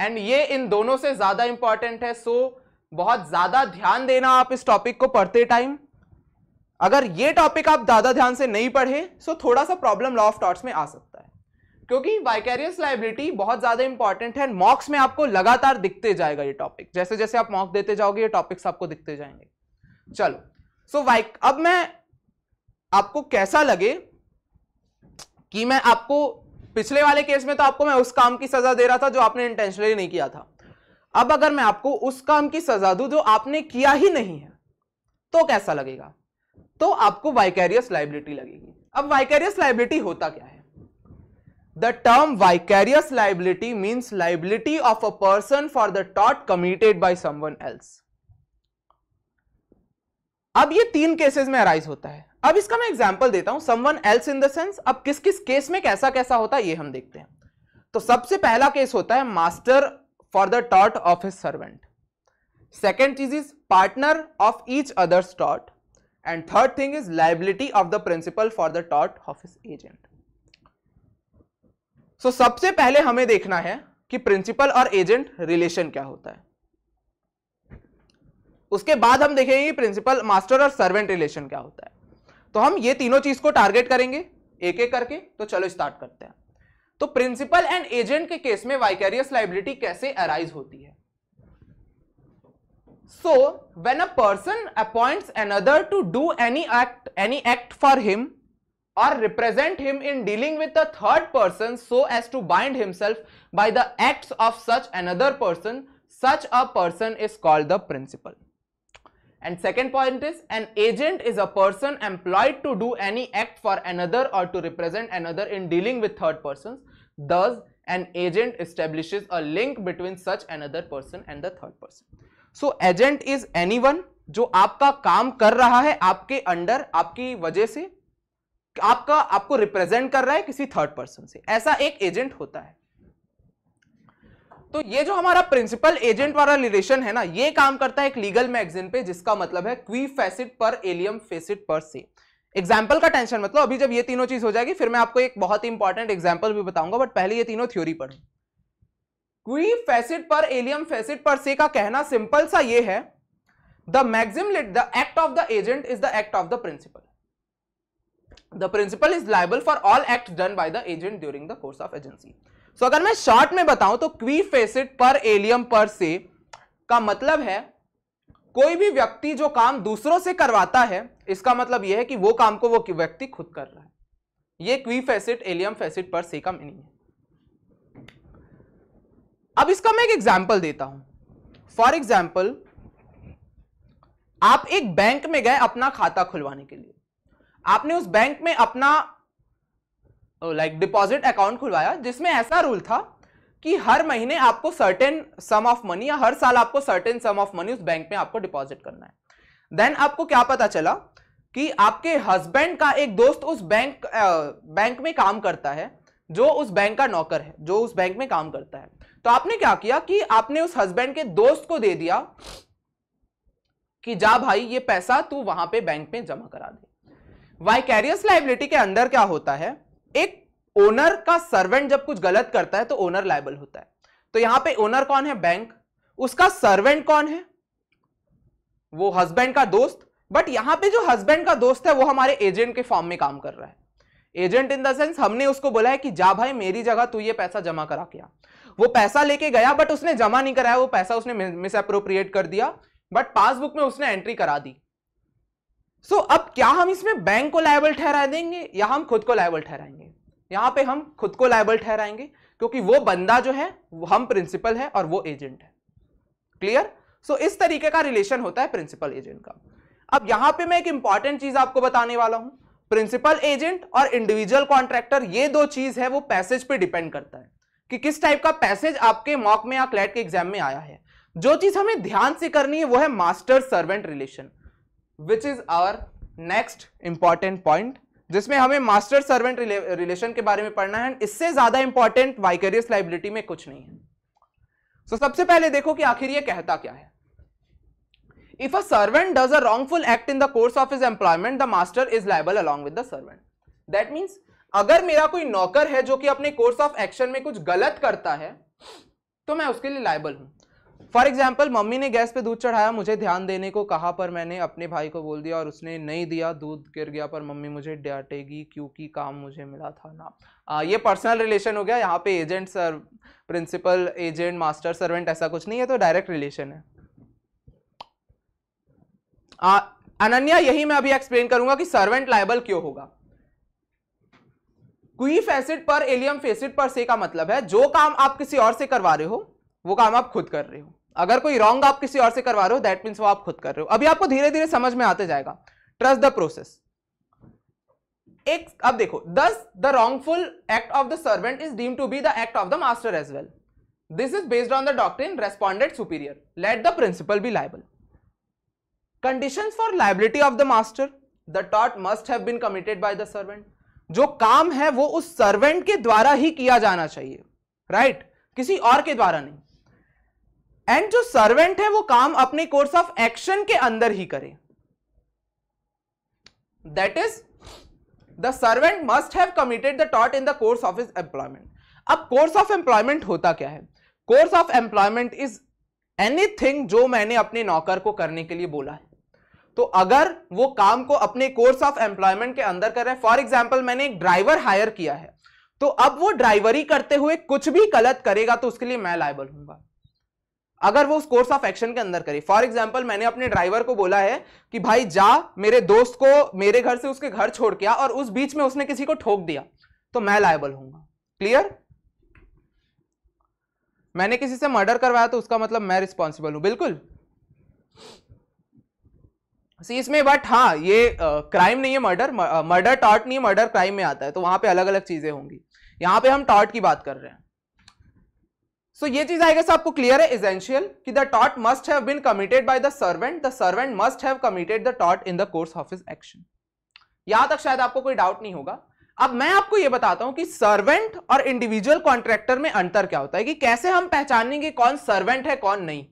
and ये इन दोनों से ज्यादा इंपॉर्टेंट है सो so, बहुत ज्यादा ध्यान देना आप इस टॉपिक को पढ़ते टाइम अगर ये टॉपिक आप ज्यादा ध्यान से नहीं पढ़े सो थोड़ा सा प्रॉब्लम लॉ ऑफ टॉट्स में आ सकता है क्योंकि वाइकैरियस लाइबिलिटी बहुत ज्यादा इंपॉर्टेंट है मॉक्स में आपको लगातार दिखते जाएगा ये टॉपिक जैसे जैसे आप मॉक देते जाओगे ये टॉपिक्स आपको दिखते जाएंगे चलो सो so, वाइक अब मैं आपको कैसा लगे कि मैं आपको पिछले वाले केस में तो आपको मैं उस काम की सजा दे रहा था जो आपने इंटेंशनली नहीं किया था अब अगर मैं आपको उस काम की सजा दूं जो आपने किया ही नहीं है तो कैसा लगेगा तो आपको वाइकैरियस लाइबिलिटी लगेगी अब वाइकैरियस लाइबिलिटी होता क्या है the term vicarious liability means liability of a person for the टॉट कमिटेड बाई someone एल्स अब ये तीन केसेस में अराइज होता है अब इसका मैं एग्जाम्पल देता हूं someone else in the sense अब किस किस केस में कैसा कैसा होता है ये हम देखते हैं तो सबसे पहला केस होता है master for the taught of his servant second चीज is partner of each other स्टॉट and third thing is liability of the principal for the taught of his agent so सबसे पहले हमें देखना है कि प्रिंसिपल और एजेंट रिलेशन क्या होता है उसके बाद हम देखेंगे प्रिंसिपल मास्टर और सर्वेंट रिलेशन क्या होता है तो हम ये तीनों चीज को टारगेट करेंगे एक एक करके तो चलो स्टार्ट करते हैं तो प्रिंसिपल एंड एजेंट के केस में वाइकेरियस लाइबिलिटी कैसे अराइज होती है so when a person appoint another to do any act any act for him or represent him in dealing with the third person so as to bind himself by the act of such an other person such a person is called the principal And second point is an agent is a person employed to do any act for another or to represent another in dealing with third persons. Thus, an agent establishes a link between such another person and the third person. So, agent is anyone जो आपका काम कर रहा है आपके under आपकी वजह से आपका आपको रिप्रेजेंट कर रहा है किसी थर्ड पर्सन से ऐसा एक एजेंट होता है तो ये जो हमारा प्रिंसिपल एजेंट वाला रिलेशन है ना ये काम करता है एक लीगल मैगजीन पे जिसका मतलब है क्वी फैसिट पर एलियम फेसिट पर से एग्जाम्पल का टेंशन मतलब अभी जब ये तीनों चीज हो जाएगी फिर मैं आपको एक बहुत ही इंपॉर्टेंट एग्जाम्पल भी बताऊंगा बट पहले ये तीनों थ्योरी पढ़ू क्वी फैसिट पर एलियम फैसिट पर से का कहना सिंपल सा ये है the maxim lit the act of the agent is the act of the principal the principal is liable for all act done by the agent during the course of agency so अगर मैं short में बताऊं तो क्वी face it पर allium पर से का मतलब है कोई भी व्यक्ति जो काम दूसरों से करवाता है इसका मतलब यह है कि वो काम को वो व्यक्ति खुद कर रहा है ये क्वी फेसिट एलियम फेसिट पर से का मीनिंग है अब इसका मैं एक एग्जाम्पल देता हूं फॉर एग्जाम्पल आप एक बैंक में गए अपना खाता खुलवाने के लिए आपने उस बैंक में अपना लाइक डिपॉजिट अकाउंट खुलवाया जिसमें ऐसा रूल था कि हर महीने आपको सर्टेन सम ऑफ मनी या हर साल आपको सर्टेन सम ऑफ मनी उस बैंक में आपको डिपॉजिट करना है देन आपको क्या पता चला कि आपके हस्बैंड का एक दोस्त उस बैंक आ, बैंक में काम करता है जो उस बैंक का नौकर है जो उस बैंक में काम करता है तो आपने क्या किया कि आपने उस हस्बैंड के दोस्त को दे दिया कि जा भाई ये पैसा तू वहां पे बैंक में जमा करा दे वाइकैरियस लाइबिलिटी के अंदर क्या होता है एक ओनर का सर्वेंट जब कुछ गलत करता है तो ओनर लाइबल होता है तो यहां पे ओनर कौन है बैंक उसका सर्वेंट कौन है वो हस्बैंड का दोस्त बट यहां पे जो हस्बैंड का दोस्त है वो हमारे एजेंट के फॉर्म में काम कर रहा है एजेंट इन द सेंस हमने उसको बोला है कि जा भाई मेरी जगह तू ये पैसा जमा करा किया वो पैसा लेके गया बट उसने जमा नहीं कराया वो पैसा उसने मिस अप्रोप्रिएट कर दिया बट पासबुक में उसने एंट्री करा दी सो so, अब क्या हम इसमें बैंक को लायबल ठहरा देंगे या हम खुद को लाइबल ठहराएंगे यहां पे हम खुद को लाइबल ठहराएंगे क्योंकि वो बंदा जो है हम प्रिंसिपल है और वो एजेंट है क्लियर सो so, इस तरीके का रिलेशन होता है प्रिंसिपल एजेंट का अब यहां पे मैं एक इंपॉर्टेंट चीज आपको बताने वाला हूं प्रिंसिपल एजेंट और इंडिविजुअल कॉन्ट्रैक्टर ये दो चीज है वो पैसेज पे डिपेंड करता है कि किस टाइप का पैसेज आपके मॉक में या क्लैट के एग्जाम में आया है जो चीज हमें ध्यान से करनी है वो है master servant relation which is our next important point जिसमें हमें मास्टर सर्वेंट रिलेशन के बारे में पढ़ना है इससे ज्यादा इंपॉर्टेंट वाइकेरियस लाइबिलिटी में कुछ नहीं है सो so, सबसे पहले देखो कि आखिर ये कहता क्या है if a servant does a wrongful act in the course of his employment the master is liable along with the servant that means अगर मेरा कोई नौकर है जो कि अपने कोर्स ऑफ एक्शन में कुछ गलत करता है तो मैं उसके लिए लाइबल हूं फॉर एग्जाम्पल मम्मी ने गैस पे दूध चढ़ाया मुझे ध्यान देने को कहा पर मैंने अपने भाई को बोल दिया और उसने नहीं दिया दूध गिर गया पर मम्मी मुझे डांटेगी क्योंकि काम मुझे मिला था ना आ, ये पर्सनल रिलेशन हो गया यहाँ पे agent sir principal agent master servant ऐसा कुछ नहीं है तो डायरेक्ट रिलेशन है आ, अनन्या यही मैं अभी एक्सप्लेन करूंगा कि सर्वेंट लाइबल क्यों होगा क्वीफ एसिड पर एलियम फेसिड पर से का मतलब है जो काम आप किसी और से करवा रहे हो वो काम आप खुद कर रहे हो अगर कोई रॉन्ग आप किसी और से करवा रहे हो दैट मीन्स वो आप खुद कर रहे हो अभी आपको धीरे धीरे समझ में आते जाएगा ट्रस्ट द प्रोसेस एक अब देखो thus the wrongful act of the servant is deem to be the act of the master as well this is based on the doctrine respondeat superior let the principal be liable condition for liability of the master the टॉट must have been committed by the servant जो काम है वो उस servant के द्वारा ही किया जाना चाहिए राइट right? किसी और के द्वारा नहीं एंड जो सर्वेंट है वो काम अपने कोर्स ऑफ एक्शन के अंदर ही करे that is the servant must have committed the टॉट in the course of his employment अब कोर्स ऑफ एम्प्लॉयमेंट होता क्या है course of employment is anything जो मैंने अपने नौकर को करने के लिए बोला है तो अगर वो काम को अपने कोर्स ऑफ एम्प्लॉयमेंट के अंदर कर रहे हैं फॉर एग्जाम्पल मैंने एक ड्राइवर हायर किया है तो अब वो ड्राइवरी करते हुए कुछ भी गलत करेगा तो उसके लिए मैं लाइबल हूंगा अगर वो उस कोर्स ऑफ एक्शन के अंदर करे फॉर एग्जाम्पल मैंने अपने ड्राइवर को बोला है कि भाई जा मेरे दोस्त को मेरे घर से उसके घर छोड़ के और उस बीच में उसने किसी को ठोक दिया तो मैं लायबल हूंगा क्लियर मैंने किसी से मर्डर करवाया तो उसका मतलब मैं रिस्पॉन्सिबल हूं बिल्कुल सी इसमें बट हाँ ये क्राइम नहीं है मर्डर मर्डर टॉट नहीं मर्डर क्राइम में आता है तो वहां पे अलग अलग चीजें होंगी यहां पे हम टॉट की बात कर रहे हैं सो ये चीज आएगा सब आपको क्लियर है इजेंशियल कि द टॉट must have been committed by the servant the servant must have committed the टॉट in the course of is action यहां तक शायद आपको कोई डाउट नहीं होगा अब मैं आपको यह बताता हूं कि सर्वेंट और इंडिविजुअल कॉन्ट्रैक्टर में अंतर क्या होता है कि कैसे हम पहचानेंगे कौन सर्वेंट है कौन नहीं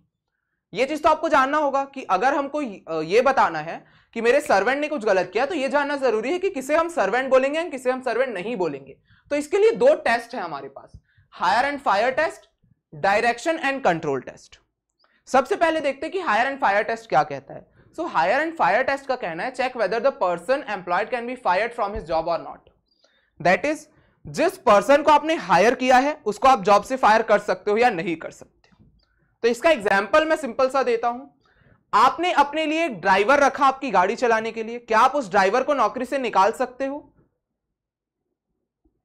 ये चीज तो आपको जानना होगा कि अगर हमको ये बताना है कि मेरे सर्वेंट ने कुछ गलत किया तो ये जानना जरूरी है कि किसे हम सर्वेंट बोलेंगे किसे हम सर्वेंट नहीं बोलेंगे तो इसके लिए दो टेस्ट है हमारे पास hire and fire test direction and control test सबसे पहले देखते हैं कि हायर एंड फायर टेस्ट क्या कहता है so hire and fire test का कहना है check whether the person employed can be fire from his job or not that is जिस पर्सन को आपने हायर किया है उसको आप जॉब से फायर कर सकते हो या नहीं कर सकते हो तो इसका एग्जाम्पल मैं सिंपल सा देता हूं आपने अपने लिए एक ड्राइवर रखा आपकी गाड़ी चलाने के लिए क्या आप उस ड्राइवर को नौकरी से निकाल सकते हो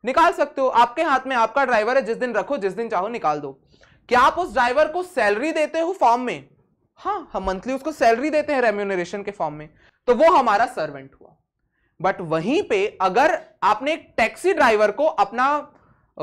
निकाल सकते हो आपके हाथ में आपका ड्राइवर है जिस दिन रखो जिस दिन चाहो निकाल दो क्या आप उस ड्राइवर को सैलरी देते हो फॉर्म में हाँ हम मंथली उसको सैलरी देते हैं रेम्यूनरेशन के फॉर्म में तो वो हमारा सर्वेंट हुआ बट वहीं पे अगर आपने एक टैक्सी ड्राइवर को अपना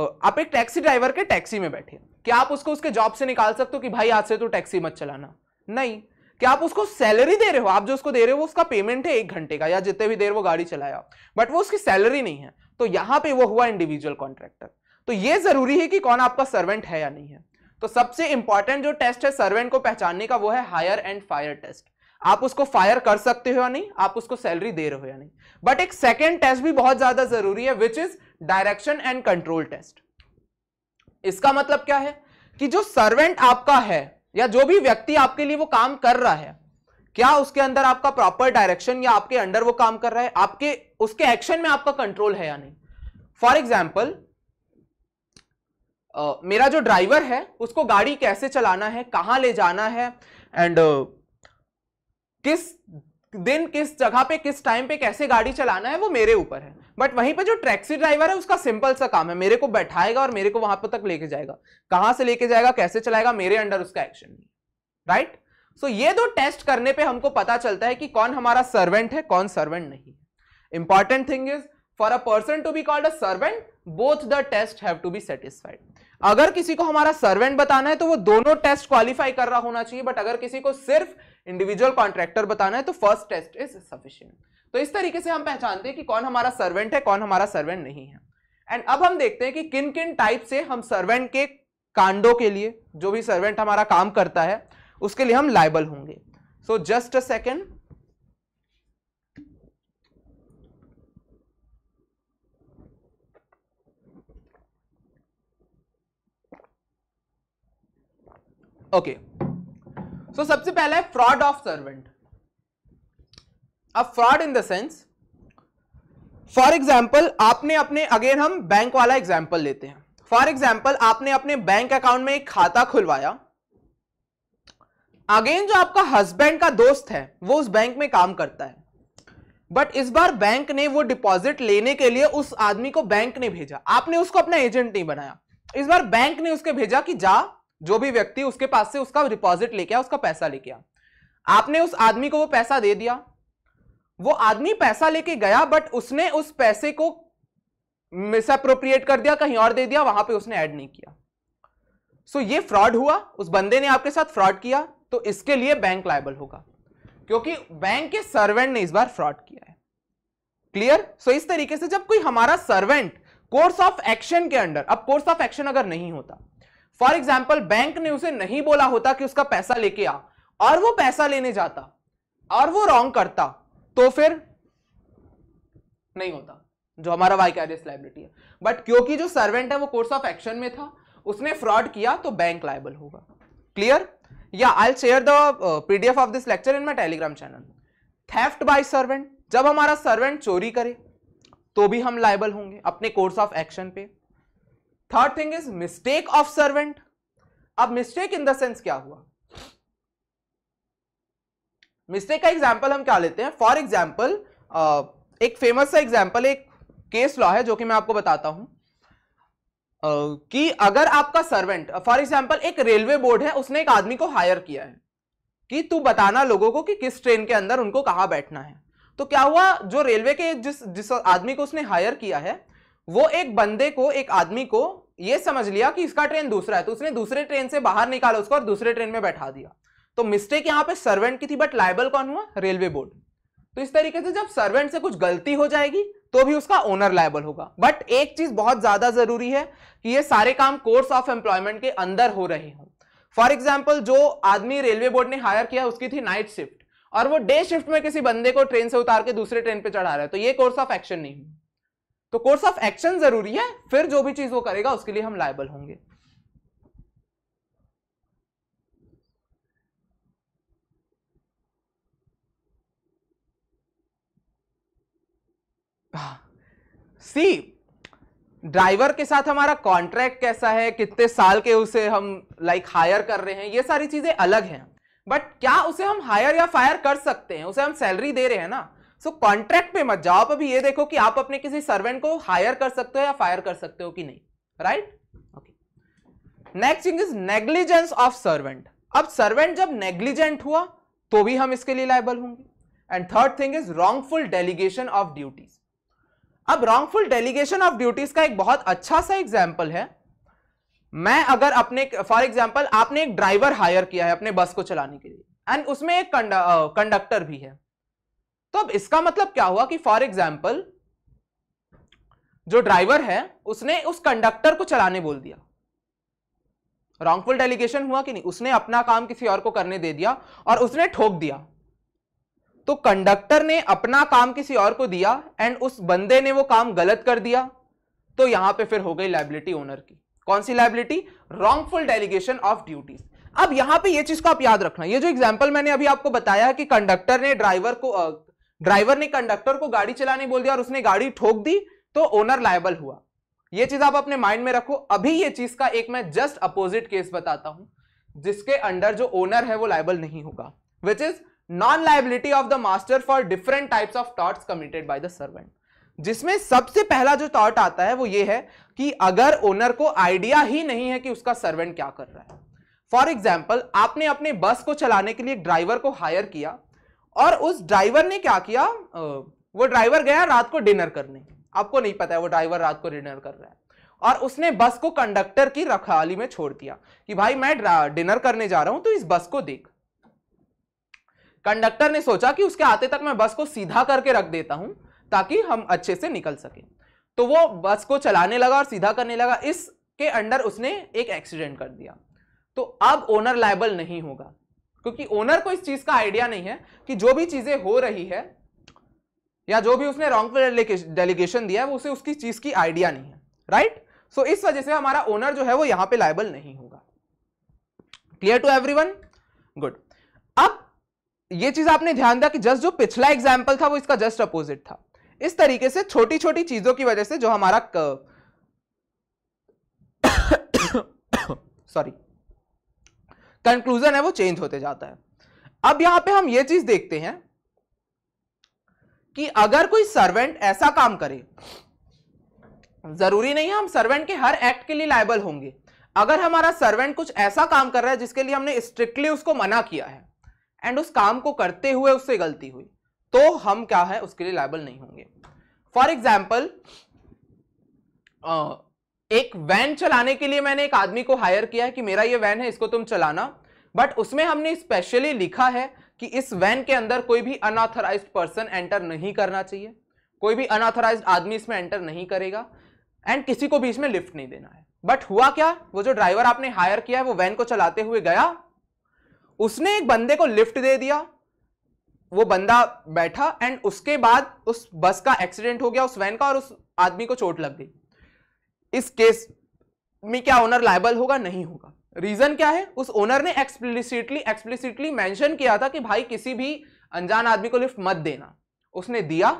आप एक टैक्सी ड्राइवर के टैक्सी में बैठे क्या आप उसको उसके जॉब से निकाल सकते हो कि भाई आज से तो टैक्सी मत चलाना नहीं क्या आप उसको सैलरी दे रहे हो आप जो उसको दे रहे हो वो उसका पेमेंट है एक घंटे का या जितने भी देर वो गाड़ी चलाया बट वो उसकी सैलरी नहीं है तो यहां पे वो हुआ इंडिविजुअल कॉन्ट्रैक्टर तो ये जरूरी है कि कौन आपका सर्वेंट है या नहीं है तो सबसे इंपॉर्टेंट जो टेस्ट है सर्वेंट को पहचानने का वो है हायर एंड फायर टेस्ट आप उसको फायर कर सकते हो या नहीं आप उसको सैलरी दे रहे हो या नहीं बट एक सेकेंड टेस्ट भी बहुत ज्यादा जरूरी है which is direction and control test इसका मतलब क्या है कि जो सर्वेंट आपका है या जो भी व्यक्ति आपके लिए वो काम कर रहा है क्या उसके अंदर आपका प्रॉपर डायरेक्शन या आपके अंडर वो काम कर रहा है आपके उसके एक्शन में आपका कंट्रोल है या नहीं फॉर एग्जाम्पल मेरा जो ड्राइवर है उसको गाड़ी कैसे चलाना है कहाँ ले जाना है एंड uh, किस दिन किस जगह पे किस टाइम पे कैसे गाड़ी चलाना है वो मेरे ऊपर है बट वहीं पे जो टैक्सी ड्राइवर है उसका सिंपल सा काम है मेरे को बैठाएगा और मेरे को वहां पर तक लेके जाएगा कहां से लेके जाएगा कैसे चलाएगा मेरे अंडर उसका एक्शन नहीं राइट सो ये दो टेस्ट करने पे हमको पता चलता है कि कौन हमारा सर्वेंट है कौन सर्वेंट नहीं है important thing is for a person to be called a servant both the test have to be satisfied अगर किसी को हमारा सर्वेंट बताना है तो वो दोनों टेस्ट क्वालिफाई कर रहा होना चाहिए बट अगर किसी को सिर्फ इंडिविजुअल कॉन्ट्रैक्टर बताना है तो फर्स्ट टेस्ट इज सफिशियंट तो इस तरीके से हम पहचानते हैं कि कौन हमारा सर्वेंट है कौन हमारा सर्वेंट नहीं है एंड अब हम देखते हैं कि किन किन टाइप से हम सर्वेंट के कांडों के लिए जो भी सर्वेंट हमारा काम करता है उसके लिए हम लाइबल होंगे so just a second okay so सबसे पहले फ्रॉड ऑफ सर्वेंट अब fraud in the sense for example आपने अपने अगेन हम बैंक वाला एग्जाम्पल लेते हैं फॉर एग्जाम्पल आपने अपने बैंक अकाउंट में एक खाता खुलवाया अगेन जो आपका हस्बैंड का दोस्त है वो उस बैंक में काम करता है बट इस बार बैंक ने वो डिपॉजिट लेने के लिए उस आदमी को बैंक ने भेजा आपने उसको अपना एजेंट नहीं बनाया इस बार बैंक ने उसके भेजा कि जा जो भी व्यक्ति उसके पास से उसका डिपॉजिट लेके आया उसका पैसा लेके आया आपने उस आदमी को वो पैसा दे दिया वो आदमी पैसा लेके गया बट उसने उस पैसे को मिसअप्रोप्रिएट कर दिया कहीं और दे दिया वहां पे उसने ऐड नहीं किया सो so, ये फ्रॉड हुआ उस बंदे ने आपके साथ फ्रॉड किया तो इसके लिए बैंक लाइबल होगा क्योंकि बैंक के सर्वेंट ने इस बार फ्रॉड किया है क्लियर सो so, इस तरीके से जब कोई हमारा सर्वेंट कोर्स ऑफ एक्शन के अंडर अब कोर्स ऑफ एक्शन अगर नहीं होता फॉर एग्जाम्पल बैंक ने उसे नहीं बोला होता कि उसका पैसा लेके आ और वो पैसा लेने जाता और वो रॉन्ग करता तो फिर नहीं होता जो हमारा कैरियस लाइबिलिटी है बट क्योंकि जो सर्वेंट है वो कोर्स ऑफ एक्शन में था उसने फ्रॉड किया तो बैंक लाइबल होगा क्लियर या I share the PDF of this lecture in my Telegram channel theft by servant जब हमारा सर्वेंट चोरी करे तो भी हम लाइबल होंगे अपने कोर्स ऑफ एक्शन पे third thing is mistake of servant अब मिस्टेक इन द सेंस क्या हुआ मिस्टेक का एग्जाम्पल हम क्या लेते हैं फॉर एग्जाम्पल एक फेमस सा एग्जाम्पल एक केस लॉ है जो कि मैं आपको बताता हूं कि अगर आपका सर्वेंट फॉर एग्जाम्पल एक रेलवे बोर्ड है उसने एक आदमी को हायर किया है कि तू बताना लोगों को कि किस ट्रेन के अंदर उनको कहाँ बैठना है तो क्या हुआ जो रेलवे के जिस जिस आदमी को उसने हायर किया है वो एक बंदे को एक आदमी को ये समझ लिया कि इसका ट्रेन दूसरा है तो उसने दूसरे ट्रेन से बाहर निकाला उसको और दूसरे ट्रेन में बैठा दिया तो मिस्टेक यहाँ पे सर्वेंट की थी बट लाइबल कौन हुआ रेलवे बोर्ड तो इस तरीके से जब सर्वेंट से कुछ गलती हो जाएगी तो भी उसका ओनर लाइबल होगा बट एक चीज बहुत ज्यादा जरूरी है कि ये सारे काम कोर्स ऑफ एम्प्लॉयमेंट के अंदर हो रहे हों फॉर एग्जाम्पल जो आदमी रेलवे बोर्ड ने हायर किया उसकी थी नाइट शिफ्ट और वो डे शिफ्ट में किसी बंदे को ट्रेन से उतार के दूसरे ट्रेन पे चढ़ा रहा है तो ये कोर्स ऑफ एक्शन नहीं है तो कोर्स ऑफ एक्शन जरूरी है फिर जो भी चीज वो करेगा उसके लिए हम लाइबल होंगे सी हाँ। ड्राइवर के साथ हमारा कॉन्ट्रैक्ट कैसा है कितने साल के उसे हम लाइक like, हायर कर रहे हैं ये सारी चीजें अलग हैं बट क्या उसे हम हायर या फायर कर सकते हैं उसे हम सैलरी दे रहे हैं ना सो कॉन्ट्रैक्ट पे मत जाओ आप अभी ये देखो कि आप अपने किसी सर्वेंट को हायर कर सकते हो या फायर कर सकते हो कि नहीं right okay next thing is negligence of servant अब सर्वेंट जब नेग्लिजेंट हुआ तो भी हम इसके लिए लाइबल होंगे and third thing is wrongful delegation of duties अब रॉन्गफुल डेलीगेशन ऑफ ड्यूटीज का एक बहुत अच्छा सा एग्जाम्पल है मैं अगर अपने फॉर एग्जाम्पल आपने एक ड्राइवर हायर किया है अपने बस को चलाने के लिए एंड उसमें एक कंडक्टर भी है तो अब इसका मतलब क्या हुआ कि फॉर एग्जाम्पल जो ड्राइवर है उसने उस कंडक्टर को चलाने बोल दिया रॉन्गफुल डेलीगेशन हुआ कि नहीं उसने अपना काम किसी और को करने दे दिया और उसने ठोक दिया तो कंडक्टर ने अपना काम किसी और को दिया एंड उस बंदे ने वो काम गलत कर दिया तो यहां पे फिर हो गई लाइबिलिटी ओनर की कौन सी liability wrongful delegation of duties अब यहां पे ये चीज को आप याद रखना ये जो एग्जांपल मैंने अभी आपको बताया कि कंडक्टर ने ड्राइवर को ड्राइवर ने कंडक्टर को गाड़ी चलाने बोल दिया और उसने गाड़ी ठोक दी तो ओनर लायबल हुआ यह चीज आप अपने माइंड में रखो अभी यह चीज का एक मैं जस्ट अपोजिट केस बताता हूं जिसके अंडर जो ओनर है वो लाइबल नहीं होगा which is non liability of the master for different types of torts committed by the servant जिसमें सबसे पहला जो थॉट आता है वो ये है कि अगर ओनर को आइडिया ही नहीं है कि उसका सर्वेंट क्या कर रहा है फॉर एग्जाम्पल आपने अपने बस को चलाने के लिए ड्राइवर को हायर किया और उस ड्राइवर ने क्या किया वो ड्राइवर गया रात को डिनर करने आपको नहीं पता है वो ड्राइवर रात को डिनर कर रहा है और उसने बस को कंडक्टर की रखवाली में छोड़ दिया कि भाई मैं डिनर करने जा रहा हूं तो इस बस को देख कंडक्टर ने सोचा कि उसके आते तक मैं बस को सीधा करके रख देता हूं ताकि हम अच्छे से निकल सके तो वो बस को चलाने लगा और सीधा करने लगा इसके अंडर उसने एक एक्सीडेंट कर दिया तो अब ओनर लाइबल नहीं होगा क्योंकि ओनर को इस चीज का आइडिया नहीं है कि जो भी चीजें हो रही है या जो भी उसने रॉन्ग डेलीगेशन दिया है वो उसे उसकी चीज की आइडिया नहीं है राइट सो so, इस वजह से हमारा ओनर जो है वो यहां पे लाइबल नहीं होगा क्लियर टू एवरीवन गुड अब ये चीज आपने ध्यान दिया कि जस्ट जो पिछला एग्जाम्पल था वो इसका जस्ट अपोजिट था इस तरीके से छोटी छोटी चीजों की वजह से जो हमारा सॉरी [coughs] [coughs] कंक्लूजन है वो चेंज होते जाता है अब यहां पे हम ये चीज देखते हैं कि अगर कोई सर्वेंट ऐसा काम करे जरूरी नहीं है हम सर्वेंट के हर एक्ट के लिए लाइबल होंगे अगर हमारा सर्वेंट कुछ ऐसा काम कर रहा है जिसके लिए हमने स्ट्रिक्टली उसको मना किया है एंड उस काम को करते हुए उससे गलती हुई तो हम क्या है उसके लिए लाइबल नहीं होंगे फॉर एग्जाम्पल एक वैन चलाने के लिए मैंने एक आदमी को हायर किया है कि मेरा ये वैन है इसको तुम चलाना बट उसमें हमने स्पेशली लिखा है कि इस वैन के अंदर कोई भी अनऑथराइज पर्सन एंटर नहीं करना चाहिए कोई भी अनऑथराइज आदमी इसमें एंटर नहीं करेगा एंड किसी को भी इसमें लिफ्ट नहीं देना है बट हुआ क्या वो जो ड्राइवर आपने हायर किया है वो वैन को चलाते हुए गया उसने एक बंदे को लिफ्ट दे दिया वो बंदा बैठा एंड उसके बाद उस बस का एक्सीडेंट हो गया उस वैन का और उस आदमी को चोट लग गई इस केस में क्या ओनर लाइबल होगा नहीं होगा रीजन क्या है उस ओनर ने एक्सप्लिसिटली एक्सप्लिसिटली मेंशन किया था कि भाई किसी भी अनजान आदमी को लिफ्ट मत देना उसने दिया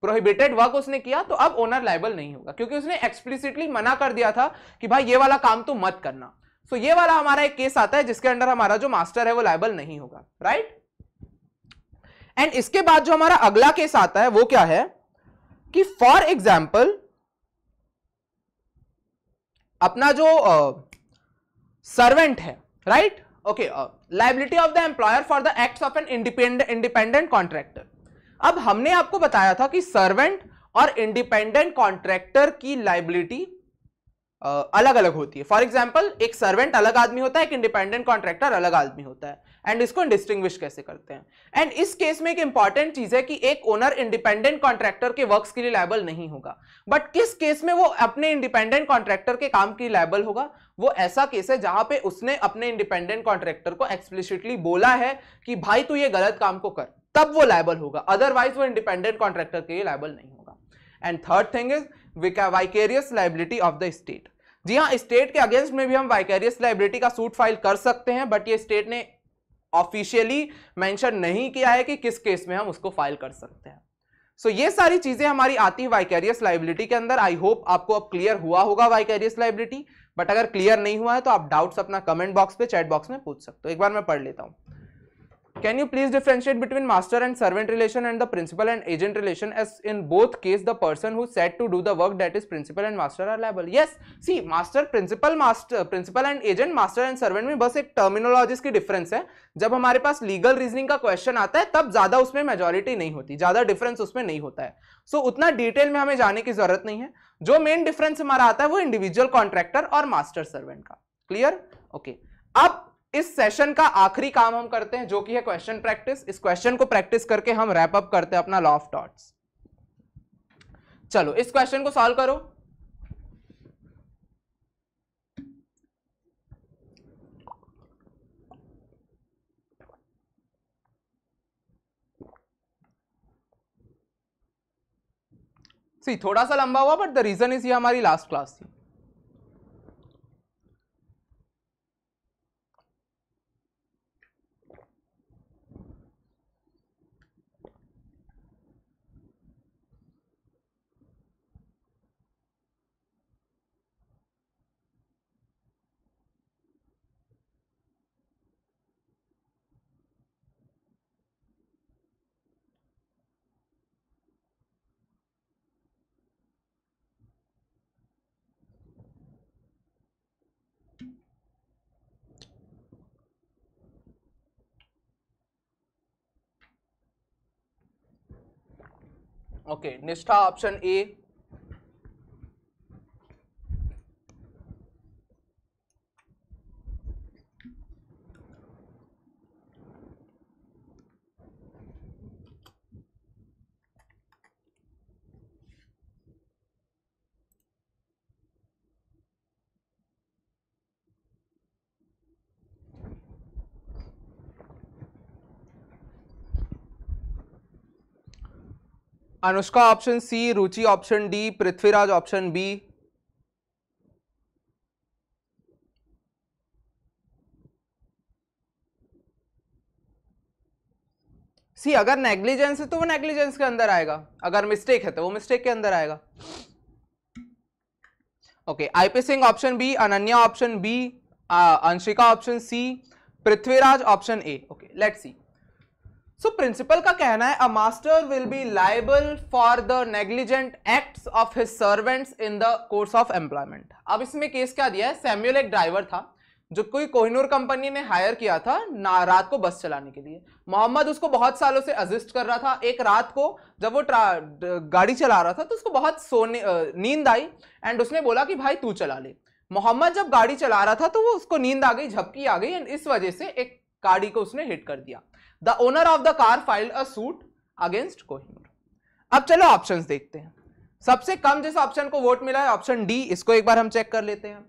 प्रोहिबिटेड वर्क उसने किया तो अब ओनर लाइबल नहीं होगा क्योंकि उसने एक्सप्लिसिटली मना कर दिया था कि भाई ये वाला काम तो मत करना सो so ये वाला हमारा एक केस आता है जिसके अंडर हमारा जो मास्टर है वो लाइबल नहीं होगा राइट एंड इसके बाद जो हमारा अगला केस आता है वो क्या है कि फॉर एग्जाम्पल अपना जो सर्वेंट है right okay liability of the employer for the act of an independent independent contractor अब हमने आपको बताया था कि सर्वेंट और इंडिपेंडेंट कॉन्ट्रैक्टर की लाइबिलिटी अलग अलग होती है फॉर एग्जाम्पल एक सर्वेंट अलग आदमी होता है एक इंडिपेंडेंट कॉन्ट्रैक्टर अलग आदमी होता है एंड इसको डिस्टिंग्विश कैसे करते हैं एंड इस केस में एक इंपॉर्टेंट चीज है कि एक ओनर इंडिपेंडेंट कॉन्ट्रैक्टर के वर्क्स के लिए लाइबल नहीं होगा बट किस केस में वो अपने इंडिपेंडेंट कॉन्ट्रैक्टर के काम के लिए लाइबल होगा वो ऐसा केस है जहां पे उसने अपने इंडिपेंडेंट कॉन्ट्रैक्टर को एक्सप्लिसिटली बोला है कि भाई तू ये गलत काम को कर तब वो लाइबल होगा अदरवाइज वो इंडिपेंडेंट कॉन्ट्रैक्टर के लिए लाइबल नहीं होगा and third thing is vicarious liability of the state जी हाँ स्टेट के अगेंस्ट में भी हम वाइकेरियस लाइबिलिटी का सूट फाइल कर सकते हैं बट ये स्टेट ने ऑफिशियली मेंशन नहीं किया है कि किस केस में हम उसको फाइल कर सकते हैं सो so, ये सारी चीजें हमारी आती है वाइकेरियस लाइबिलिटी के अंदर आई होप आपको अब क्लियर हुआ होगा वाइकेरियस लाइबिलिटी बट अगर क्लियर नहीं हुआ है तो आप डाउट्स अपना कमेंट बॉक्स पे चैट बॉक्स में पूछ सकते हो एक बार मैं पढ़ लेता हूँ can you please differentiate between master and servant relation and the principal and agent relation yes in both case the person who set to do the work that is principal and master are liable yes see master principal master principal and agent master and servant में बस एक terminology की difference है जब हमारे पास legal reasoning का question आता है तब ज्यादा उसमें मेजोरिटी नहीं होती ज्यादा डिफरेंस उसमें नहीं होता है सो so, उतना डिटेल में हमें जाने की जरूरत नहीं है जो मेन डिफरेंस हमारा आता है वो इंडिविजुअल कॉन्ट्रैक्टर और मास्टर सर्वेंट का क्लियर ओके okay. अब इस सेशन का आखिरी काम हम करते हैं जो कि है क्वेश्चन प्रैक्टिस इस क्वेश्चन को प्रैक्टिस करके हम रैप अप करते हैं अपना लॉ ऑफ डॉट्स चलो इस क्वेश्चन को सॉल्व करो सी थोड़ा सा लंबा हुआ बट द रीजन इज ये हमारी लास्ट क्लास थी okay Nishtha option A Anushka option C Ruchi option D Prithviraj option B C अगर नेग्लिजेंस है तो वो नेग्लिजेंस के अंदर आएगा अगर मिस्टेक है तो वो मिस्टेक के अंदर आएगा okay IP Singh option B Ananya option B Anshika option C Prithviraj option A okay let's see so principle का कहना है a master will be liable for the negligent acts of his servants in the course of employment अब इसमें case क्या दिया है Samuel एक driver था जो कोई कोहिनूर कंपनी ने हायर किया था ना रात को बस चलाने के लिए मोहम्मद उसको बहुत सालों से असिस्ट कर रहा था एक रात को जब वो गाड़ी चला रहा था तो उसको बहुत सोने नींद आई एंड उसने बोला कि भाई तू चला ले मोहम्मद जब गाड़ी चला रहा था तो वो उसको नींद आ गई झपकी आ गई एंड इस वजह से एक गाड़ी को उसने हिट कर दिया the owner of the car filed a suit against Kohinoor अब चलो ऑप्शंस देखते हैं सबसे कम जिस ऑप्शन को वोट मिला है ऑप्शन डी इसको एक बार हम चेक कर लेते हैं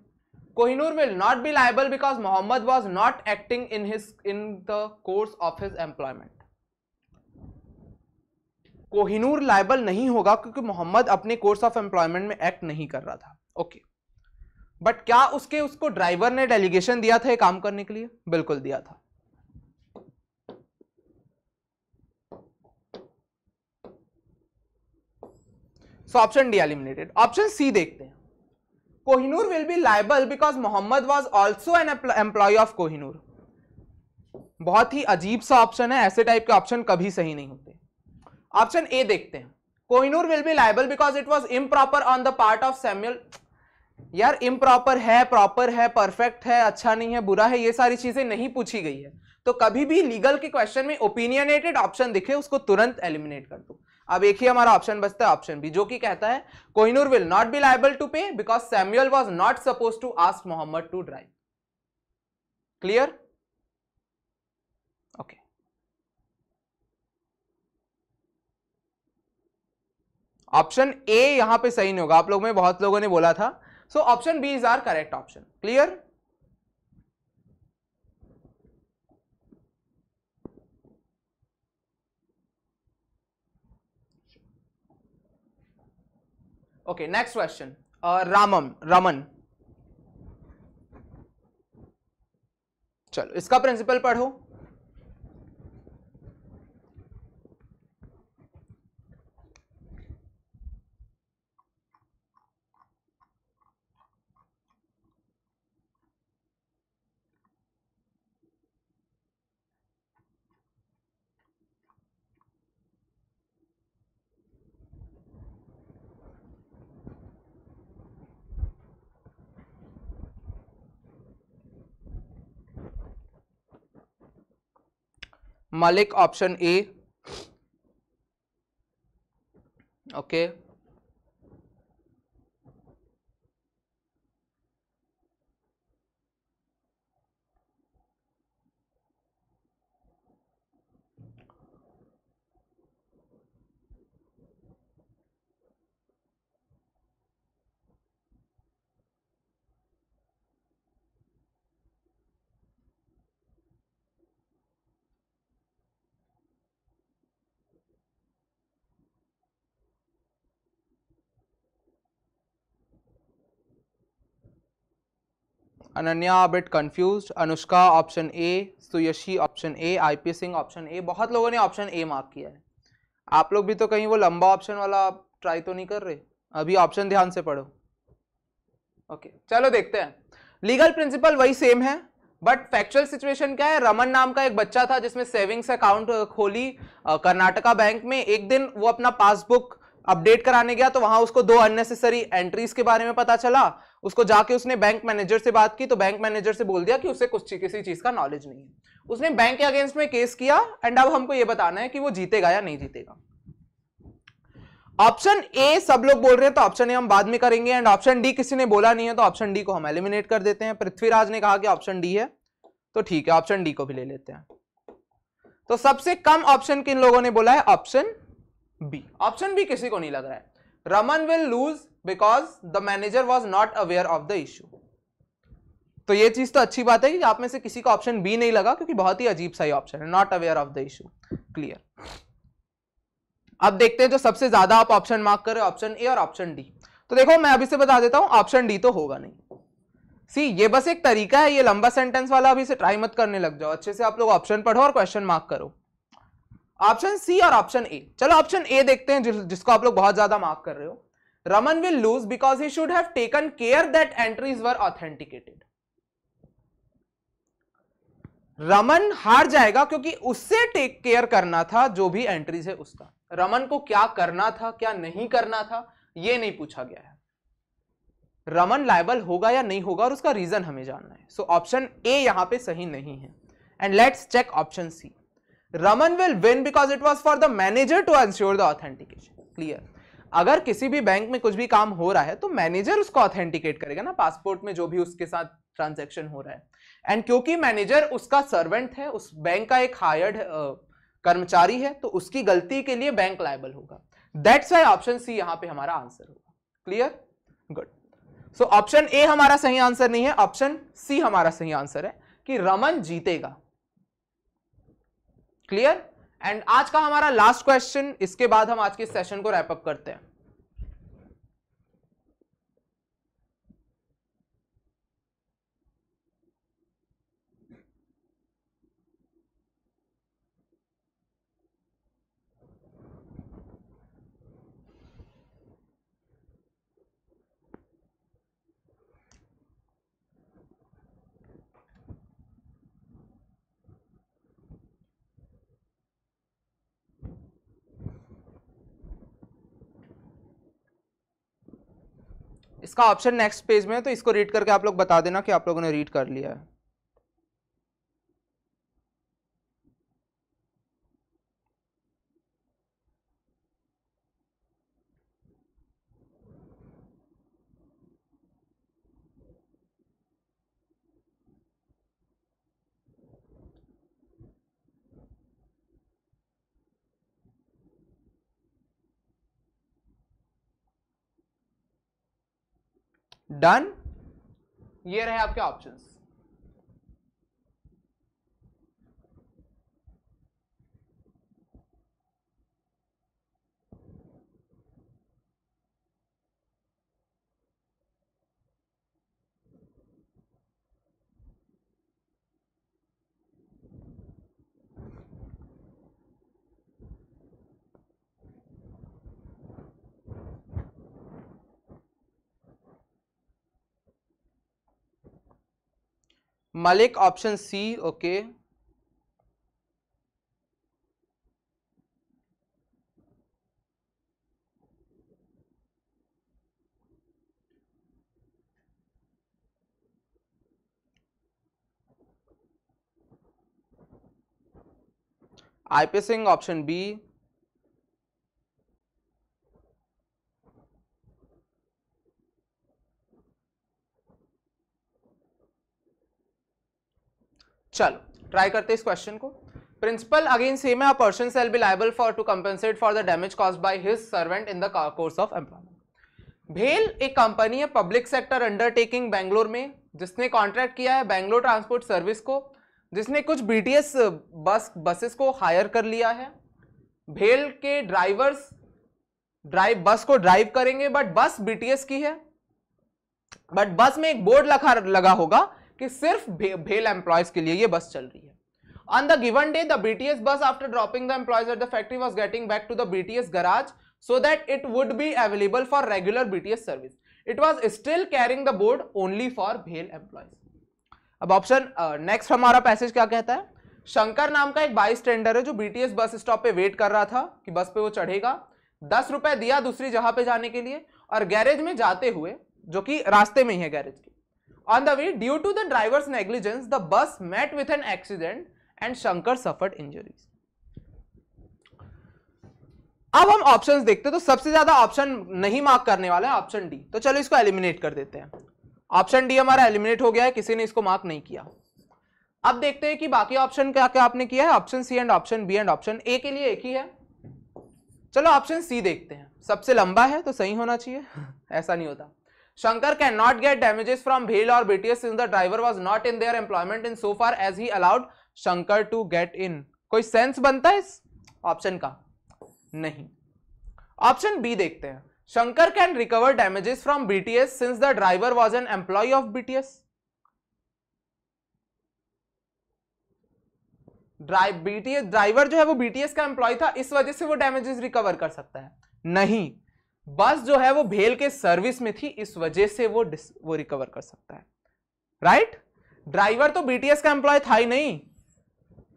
Kohinoor will not be liable because Mohammed was not acting in his in the course of his employment Kohinoor liable नहीं होगा क्योंकि मोहम्मद अपने कोर्स ऑफ एम्प्लॉयमेंट में एक्ट नहीं कर रहा था ओके okay. बट क्या उसके उसको ड्राइवर ने डेलीगेशन दिया था ये काम करने के लिए बिल्कुल दिया था so option D eliminated option C देखते हैं Kohinoor will be liable because Mohammed was also an employee of Kohinoor बहुत ही अजीब सा ऑप्शन है ऐसे टाइप के ऑप्शन कभी सही नहीं होते ऑप्शन ए देखते हैं Kohinoor will be liable because it was improper on the part of Samuel यार इम्प्रॉपर है प्रॉपर है परफेक्ट है अच्छा नहीं है बुरा है ये सारी चीजें नहीं पूछी गई है तो कभी भी लीगल के क्वेश्चन में ओपिनियनेटेड ऑप्शन दिखे उसको तुरंत एलिमिनेट कर दो अब एक ही हमारा ऑप्शन बचता है ऑप्शन बी जो कि कहता है Kohinoor will not be liable to pay because Samuel was not suppose to ask Mohammed to drive clear okay option A यहां पे सही नहीं होगा आप लोग में बहुत लोगों ने बोला था so option B is our correct option clear okay next question रामम रमन चलो इसका प्रिंसिपल पढ़ो Malik option A okay okay. Ananya bit confuse Anushka option A Suyashi option A IP Singh option A बहुत लोगों ने ऑप्शन ए मार्क किया है आप लोग भी तो कहीं वो लंबा ऑप्शन वाला ट्राई तो नहीं कर रहे अभी ऑप्शन ध्यान से पढ़ो ओके चलो देखते हैं लीगल प्रिंसिपल वही सेम है बट फैक्चुअल सिचुएशन क्या है रमन नाम का एक बच्चा था जिसने सेविंग्स अकाउंट खोली कर्नाटका बैंक में एक दिन वो अपना पासबुक अपडेट कराने गया तो वहां उसको दो अननेसेसरी एंट्रीज के बारे में पता चला उसको जाके उसने बैंक मैनेजर से बात की तो बैंक मैनेजर से बोल दिया कि उसे कुछ किसी चीज का नॉलेज नहीं है उसने बैंक के अगेंस्ट में केस किया एंड अब हमको यह बताना है कि वो जीतेगा या नहीं जीतेगा ऑप्शन ए सब लोग बोल रहे हैं तो ऑप्शन ए हम बाद में करेंगे एंड ऑप्शन डी किसी ने बोला नहीं है तो ऑप्शन डी को हम एलिमिनेट कर देते हैं पृथ्वीराज ने कहा कि ऑप्शन डी है तो ठीक है ऑप्शन डी को भी ले लेते हैं तो सबसे कम ऑप्शन किन लोगों ने बोला है ऑप्शन बी ऑप्शन बी किसी को नहीं लग रहा है Raman will lose because the manager was not aware of the issue तो ये चीज तो अच्छी बात है कि आप में से किसी का ऑप्शन बी नहीं लगा क्योंकि बहुत ही अजीब सा ही ऑप्शन है not aware of the issue clear अब देखते हैं जो सबसे ज्यादा आप ऑप्शन मार्क करें ऑप्शन ए और ऑप्शन डी तो देखो मैं अभी से बता देता हूं ऑप्शन डी तो होगा नहीं सी ये बस एक तरीका है ये लंबा सेंटेंस वाला अभी से ट्राई मत करने लग जाओ अच्छे से आप लोग ऑप्शन पढ़ो और क्वेश्चन मार्क करो ऑप्शन सी और ऑप्शन ए चलो ऑप्शन ए देखते हैं जिसको आप लोग बहुत ज्यादा मार्क कर रहे हो Raman will lose because he should have taken care that entries were authenticated. Raman हार जाएगा क्योंकि उससे टेक केयर करना था जो भी एंट्रीज है उसका रमन को क्या करना था क्या नहीं करना था यह नहीं पूछा गया है रमन लाइबल होगा या नहीं होगा और उसका रीजन हमें जानना है सो ऑप्शन ए यहां पे सही नहीं है and let's check option C Raman will win because it was for the manager to ensure the authentication clear अगर किसी भी बैंक में कुछ भी काम हो रहा है तो मैनेजर उसको ऑथेंटिकेट करेगा ना पासपोर्ट में जो भी उसके साथ ट्रांजेक्शन हो रहा है एंड क्योंकि मैनेजर उसका सर्वेंट है उस बैंक का एक हायर्ड कर्मचारी है तो उसकी गलती के लिए बैंक लाइबल होगा दैट्स वाई ऑप्शन सी यहां पे हमारा आंसर होगा clear good so option A हमारा सही आंसर नहीं है ऑप्शन सी हमारा सही आंसर है कि रमन जीतेगा क्लियर एंड आज का हमारा लास्ट क्वेश्चन इसके बाद हम आज के सेशन को रैपअप करते हैं इसका ऑप्शन नेक्स्ट पेज में है तो इसको रीड करके आप लोग बता देना कि आप लोगों ने रीड कर लिया है डन ये रहे आपके options Malik option C, okay. IP Singh option B, चलो ट्राई करते इस क्वेश्चन को प्रिंसिपल अगेन सेम है person shall be liable for to compensate for the damage cause by his servant in the course of employment भेल एक company है public sector undertaking Bangalore में जिसने कॉन्ट्रैक्ट किया है बैंगलोर ट्रांसपोर्ट सर्विस को जिसने कुछ बीटीएस बस बसेस को हायर कर लिया है भेल के ड्राइवर्स ड्राइव बस को ड्राइव करेंगे बट बस बीटीएस की है बट बस में एक बोर्ड लगा लगा होगा कि सिर्फ भेल एम्प्लॉयज के लिए ये बस चल रही है on the given day the BTS bus after dropping the employees at the factory was getting back to the BTS garage so that it would be available for regular BTS service it was still carrying the board only for भेल employees अब option next हमारा passage क्या कहता है शंकर नाम का एक बाइस टेंडर है जो बीटीएस बस स्टॉप पे वेट कर रहा था कि बस पे वो चढ़ेगा दस रुपए दिया दूसरी जगह पे जाने के लिए और गैरेज में जाते हुए जो कि रास्ते में ही है गैरेज की On the way, due to the driver's negligence, the bus met with an accident and Shankar suffered injuries. अब हम ऑप्शंस देखते हैं तो सबसे ज्यादा ऑप्शन नहीं मार्क करने वाला है ऑप्शन डी तो चलो इसको एलिमिनेट कर देते हैं ऑप्शन डी हमारा एलिमिनेट हो गया है किसी ने इसको मार्क नहीं किया अब देखते हैं कि बाकी ऑप्शन क्या क्या आपने किया है option C and option B and option A के लिए एक ही है चलो ऑप्शन सी देखते हैं सबसे लंबा है तो सही होना चाहिए [laughs] ऐसा नहीं होता Shankar can not get damages from Bhil और BTS in the driver was not in their employment in so far as he allowed Shankar to get in कोई सेंस बनता है इस ऑप्शन का नहीं ऑप्शन बी देखते हैं Shankar can recover damages from BTS since the driver was an employee of BTS drive BTS driver जो है वो बीटीएस का एम्प्लॉय था इस वजह से वो डैमेजेस रिकवर कर सकता है नहीं बस जो है वो भेल के सर्विस में थी इस वजह से वो वो रिकवर कर सकता है राइट ड्राइवर तो बीटीएस का एम्प्लॉय था ही नहीं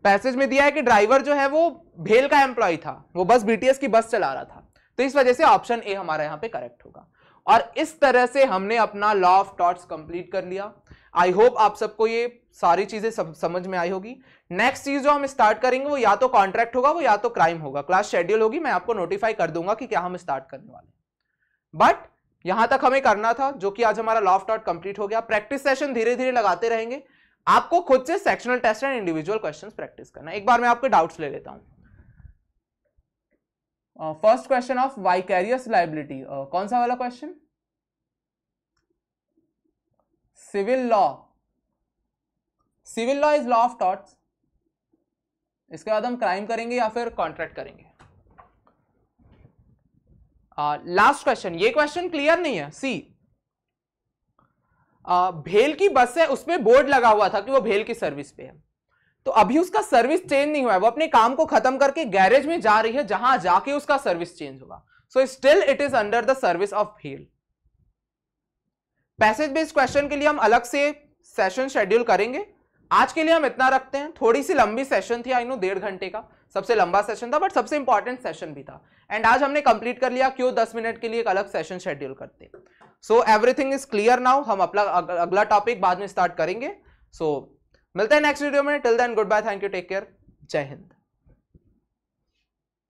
पैसेज में दिया है कि ड्राइवर जो है वो भेल का एम्प्लॉय था वो बस बीटीएस की बस चला रहा था तो इस वजह से ऑप्शन ए हमारा यहाँ पे करेक्ट होगा और इस तरह से हमने अपना लॉ ऑफ टॉट्स कंप्लीट कर लिया आई होप आप सबको ये सारी चीजें सब समझ में आई होगी नेक्स्ट चीज जो हम स्टार्ट करेंगे वो या तो कॉन्ट्रैक्ट होगा वो या तो क्राइम होगा क्लास शेड्यूल होगी मैं आपको नोटिफाई कर दूंगा कि क्या हम स्टार्ट करने वाले बट यहां तक हमें करना था जो कि आज हमारा लॉफ डॉट कंप्लीट हो गया प्रैक्टिस सेशन धीरे धीरे लगाते रहेंगे आपको खुद से sectional test and individual question practice करना एक बार मैं आपके डाउट्स ले लेता हूं first question of vicarious liability कौन सा वाला question civil law civil law is law of torts इसके बाद हम क्राइम करेंगे या फिर कॉन्ट्रैक्ट करेंगे लास्ट uh, क्वेश्चन ये क्वेश्चन क्लियर नहीं है सी uh, भेल की बस है उसमें बोर्ड लगा हुआ था कि वो भेल की सर्विस पे है तो अभी उसका सर्विस चेंज नहीं हुआ है वो अपने काम को खत्म करके गैरेज में जा रही है जहां जाके उसका सर्विस चेंज होगा so still it is under the service of भेल पैसेज बेस्ड क्वेश्चन के लिए हम अलग से सेशन शेड्यूल करेंगे आज के लिए हम इतना रखते हैं थोड़ी सी लंबी सेशन थी आई नो डेढ़ घंटे का सबसे लंबा सेशन था बट सबसे इंपॉर्टेंट सेशन भी था एंड आज हमने कंप्लीट कर लिया क्यों दस मिनट के लिए एक अलग सेशन शेड्यूल करते so everything is clear now हम अपना अगला टॉपिक बाद में स्टार्ट करेंगे सो so, मिलते हैं नेक्स्ट वीडियो में till then good bye thank you take care जय हिंद